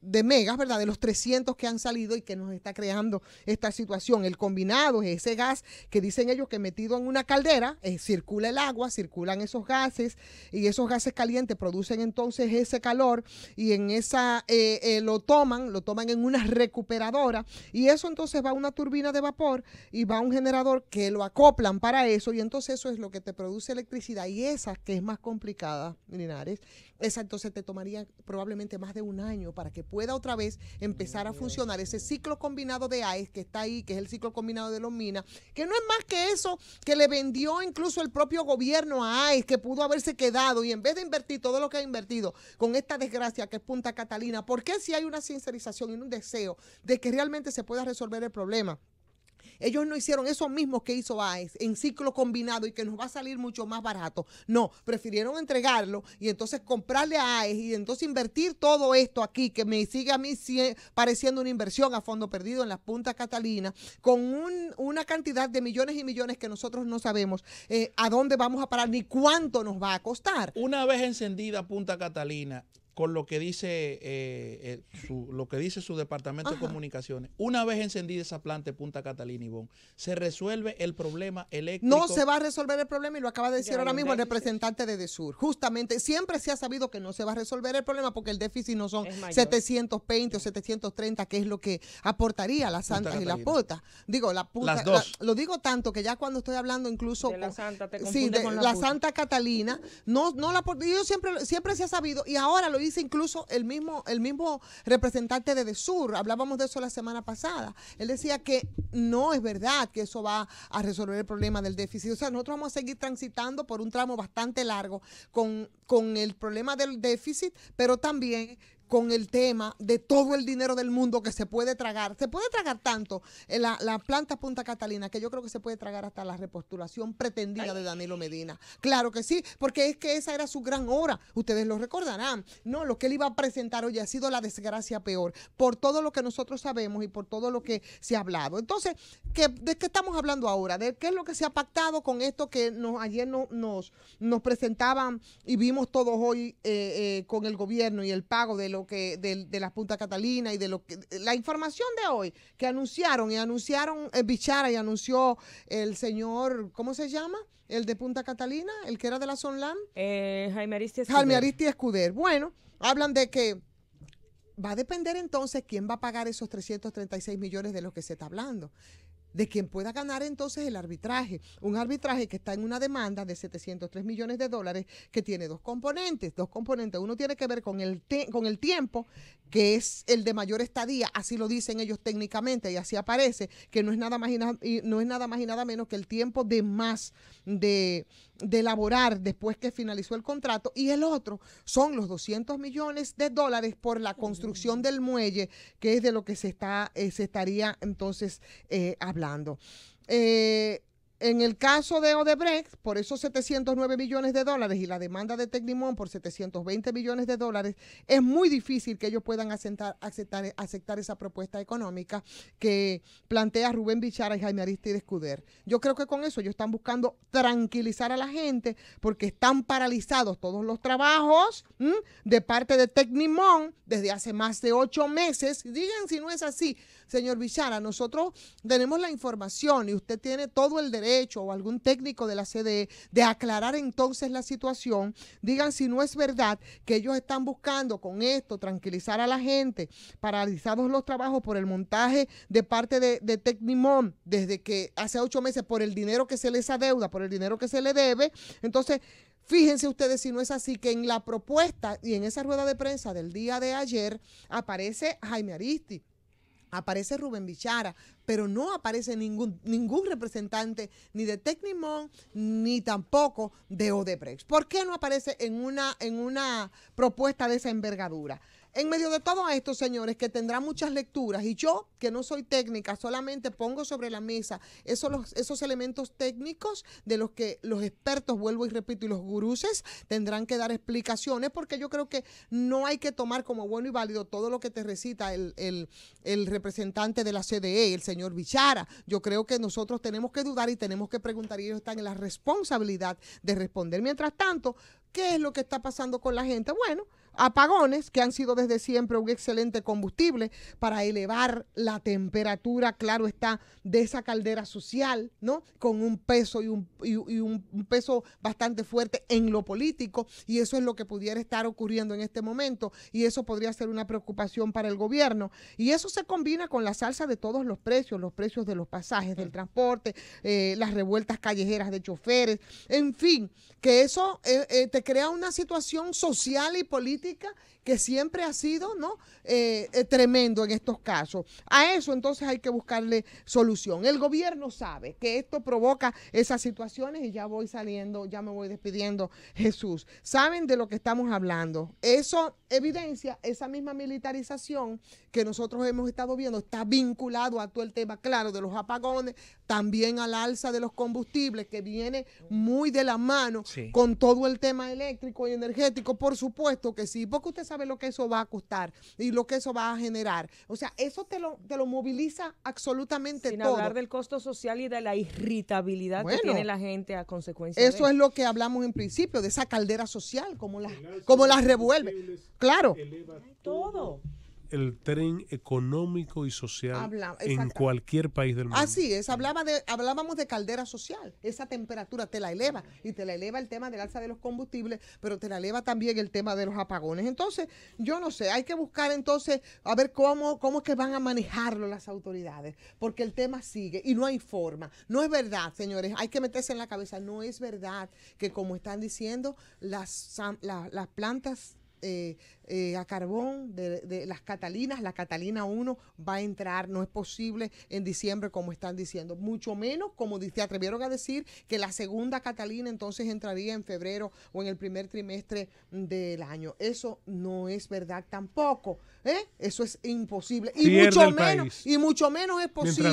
de, megas, ¿verdad? De los 300 que han salido y que nos está creando esta situación. El combinado es ese gas que dicen ellos que metido en una caldera, eh, circula el agua, circulan esos gases y esos gases calientes producen entonces ese calor y en esa eh, eh, lo toman, lo toman en una recuperadora y eso entonces va a una turbina de vapor y va a un generador que lo acoplan para eso y entonces eso es lo que te produce electricidad y esa que es más complicada, Linares, entonces te tomaría probablemente más de un año para que pueda otra vez empezar a funcionar ese ciclo combinado de AES que está ahí, que es el ciclo combinado de los minas, que no es más que eso que le vendió incluso el propio gobierno a AES, que pudo haberse quedado y en vez de invertir todo lo que ha invertido con esta desgracia que es Punta Catalina, ¿por qué si hay una sincerización y un deseo de que realmente se pueda resolver el problema? Ellos no hicieron eso mismo que hizo AES en ciclo combinado y que nos va a salir mucho más barato. No, prefirieron entregarlo y entonces comprarle a AES y entonces invertir todo esto aquí, que me sigue a mí pareciendo una inversión a fondo perdido en las Punta Catalina, con una cantidad de millones y millones que nosotros no sabemos eh, a dónde vamos a parar ni cuánto nos va a costar. Una vez encendida Punta Catalina, con lo que dice eh, eh, su, lo que dice su departamento de comunicaciones. Una vez encendida esa planta de Punta Catalina y Bon, se resuelve el problema eléctrico. No se va a resolver el problema y lo acaba de decir ahora mismo el representante de DESUR. Justamente, siempre se ha sabido que no se va a resolver el problema porque el déficit no son 720 o 730, que es lo que aportaría la Santa y la Pota. Digo, la Punta, lo digo tanto que ya cuando estoy hablando incluso la Santa, la, Santa Catalina, no no la yo siempre siempre se ha sabido y ahora lo dice incluso el mismo, el mismo representante de DESUR, hablábamos de eso la semana pasada, él decía que no es verdad que eso va a resolver el problema del déficit. O sea, nosotros vamos a seguir transitando por un tramo bastante largo con, con el problema del déficit, pero también con el tema de todo el dinero del mundo que se puede tragar. Se puede tragar tanto eh, la, planta Punta Catalina que yo creo que se puede tragar hasta la repostulación pretendida de Danilo Medina. Claro que sí, porque es que esa era su gran hora, Ustedes lo recordarán. No, lo que él iba a presentar hoy ha sido la desgracia peor por todo lo que nosotros sabemos y por todo lo que se ha hablado. Entonces, ¿qué, ¿de qué estamos hablando ahora? ¿De qué es lo que se ha pactado con esto que nos, ayer nos, nos presentaban y vimos todos hoy eh, eh, con el gobierno y el pago de que, de, las Punta Catalina y de lo que, la información de hoy que anunciaron y anunciaron eh, Bichara y anunció el señor, ¿cómo se llama? El de Punta Catalina, el que era de la son Eh, Jaime Aristi Escuder. Jaime Escuder. Bueno, hablan de que va a depender entonces quién va a pagar esos 336 millones de los que se está hablando de quien pueda ganar entonces el arbitraje. Un arbitraje que está en una demanda de 703 millones de dólares que tiene dos componentes. Dos componentes. Uno tiene que ver con el, con el tiempo, que es el de mayor estadía, así lo dicen ellos técnicamente y así aparece, que no es nada más y, y no es nada, más y nada menos que el tiempo de más de, de elaborar después que finalizó el contrato y el otro son los 200 millones de dólares por la construcción del muelle, que es de lo que se, está, eh, se estaría entonces eh, hablando. Eh, en el caso de Odebrecht, por esos 709 millones de dólares y la demanda de Tecnimón por 720 millones de dólares, es muy difícil que ellos puedan aceptar, aceptar, esa propuesta económica que plantea Rubén Bichara y Jaime Aristide Escuder. Yo creo que con eso ellos están buscando tranquilizar a la gente porque están paralizados todos los trabajos de parte de Tecnimón desde hace más de ocho meses. Digan si no es así. Señor Villara, nosotros tenemos la información y usted tiene todo el derecho o algún técnico de la CDE de aclarar entonces la situación. Digan si no es verdad que ellos están buscando con esto tranquilizar a la gente, paralizados los trabajos por el montaje de parte de, de Tecnimón desde que hace ocho meses por el dinero que se les adeuda, por el dinero que se le debe. Entonces, Fíjense ustedes si no es así, que en la propuesta y en esa rueda de prensa del día de ayer aparece Jaime Aristi, aparece Rubén Bichara, pero no aparece ningún, ningún representante ni de Tecnimón ni tampoco de Odebrecht. ¿Por qué no aparece en una, en una propuesta de esa envergadura? En medio de todo esto, señores, que tendrá muchas lecturas, y yo, que no soy técnica, solamente pongo sobre la mesa esos, elementos técnicos de los que los expertos, vuelvo y repito, y los guruses tendrán que dar explicaciones, porque yo creo que no hay que tomar como bueno y válido todo lo que te recita el, el representante de la CDE, el señor Bichara. Yo creo que nosotros tenemos que dudar y tenemos que preguntar, y ellos están en la responsabilidad de responder. Mientras tanto, ¿qué es lo que está pasando con la gente? Bueno, Apagones, que han sido desde siempre un excelente combustible para elevar la temperatura, claro está, de esa caldera social, ¿no? Con un peso y un, peso bastante fuerte en lo político, y eso es lo que pudiera estar ocurriendo en este momento, y eso podría ser una preocupación para el gobierno. Y eso se combina con la salsa de todos los precios, los precios de los pasajes, del transporte, eh, las revueltas callejeras de choferes, en fin, que eso eh, eh, te crea una situación social y política política que siempre ha sido, ¿no? Eh, eh, tremendo en estos casos. A eso entonces hay que buscarle solución. El gobierno sabe que esto provoca esas situaciones y ya voy saliendo, ya me voy despidiendo, Jesús. Saben de lo que estamos hablando. Eso evidencia esa misma militarización que nosotros hemos estado viendo, está vinculado a todo el tema, claro, de los apagones, también al alza de los combustibles, que viene muy de la mano con todo el tema eléctrico y energético, por supuesto que sí, porque usted sabe lo que eso va a costar y lo que eso va a generar. O sea, eso te lo, te lo moviliza absolutamente Sin hablar del costo social y de la irritabilidad que tiene la gente a consecuencia Eso es lo que hablamos en principio, de esa caldera social, como la, como revuelve. Claro. todo el tren económico y social en cualquier país del mundo. Así es, hablaba de, hablábamos de caldera social, esa temperatura te la eleva y te la eleva el tema del alza de los combustibles, pero te la eleva también el tema de los apagones. Entonces, yo no sé, hay que buscar entonces a ver cómo, cómo es que van a manejarlo las autoridades, porque el tema sigue y no hay forma. No es verdad, señores, hay que meterse en la cabeza, no es verdad que como están diciendo, las plantas eh, eh, a carbón de, las Catalinas, la Catalina 1 va a entrar, no es posible en diciembre como están diciendo, mucho menos como se atrevieron a decir que la segunda Catalina entonces entraría en febrero o en el primer trimestre del año. Eso no es verdad tampoco, ¿eh? eso es imposible y mucho menos y mucho menos es posible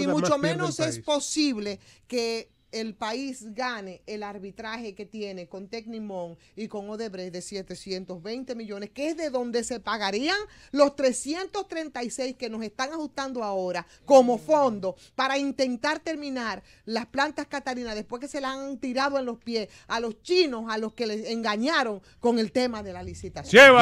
y mucho menos es posible que el país gane el arbitraje que tiene con Tecnimón y con Odebrecht de 720 millones, que es de donde se pagarían los 336 que nos están ajustando ahora como fondo para intentar terminar las plantas catarinas después que se las han tirado en los pies a los chinos, a los que les engañaron con el tema de la licitación.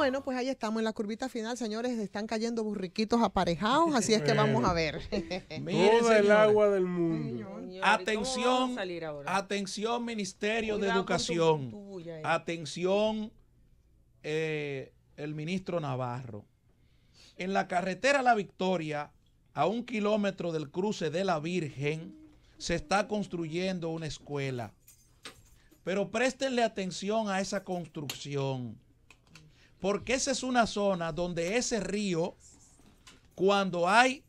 Bueno, pues ahí estamos en la curvita final, señores. Están cayendo burriquitos aparejados, así es que vamos a ver. Todo el agua del mundo. atención, atención, Ministerio de Educación. atención, eh, el ministro Navarro. En la carretera La Victoria, a un kilómetro del cruce de la Virgen, se está construyendo una escuela. Pero préstenle atención a esa construcción porque esa es una zona donde ese río, cuando hay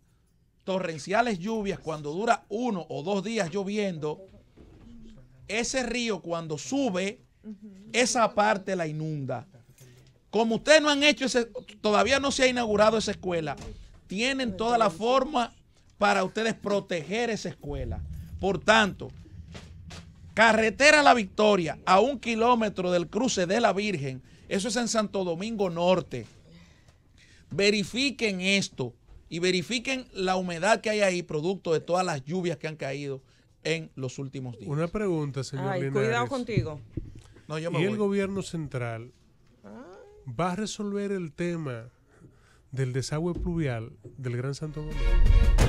torrenciales lluvias, cuando dura uno o dos días lloviendo, ese río cuando sube, esa parte la inunda. Como ustedes no han hecho ese, todavía no se ha inaugurado esa escuela, tienen toda la forma para ustedes proteger esa escuela. Por tanto, carretera La Victoria, a un kilómetro del cruce de la Virgen, eso es en Santo Domingo Norte. Verifiquen esto y verifiquen la humedad que hay ahí, producto de todas las lluvias que han caído en los últimos días. Una pregunta, señor Ay, Cuidado contigo. ¿Y el gobierno central va a resolver el tema del desagüe pluvial del Gran Santo Domingo?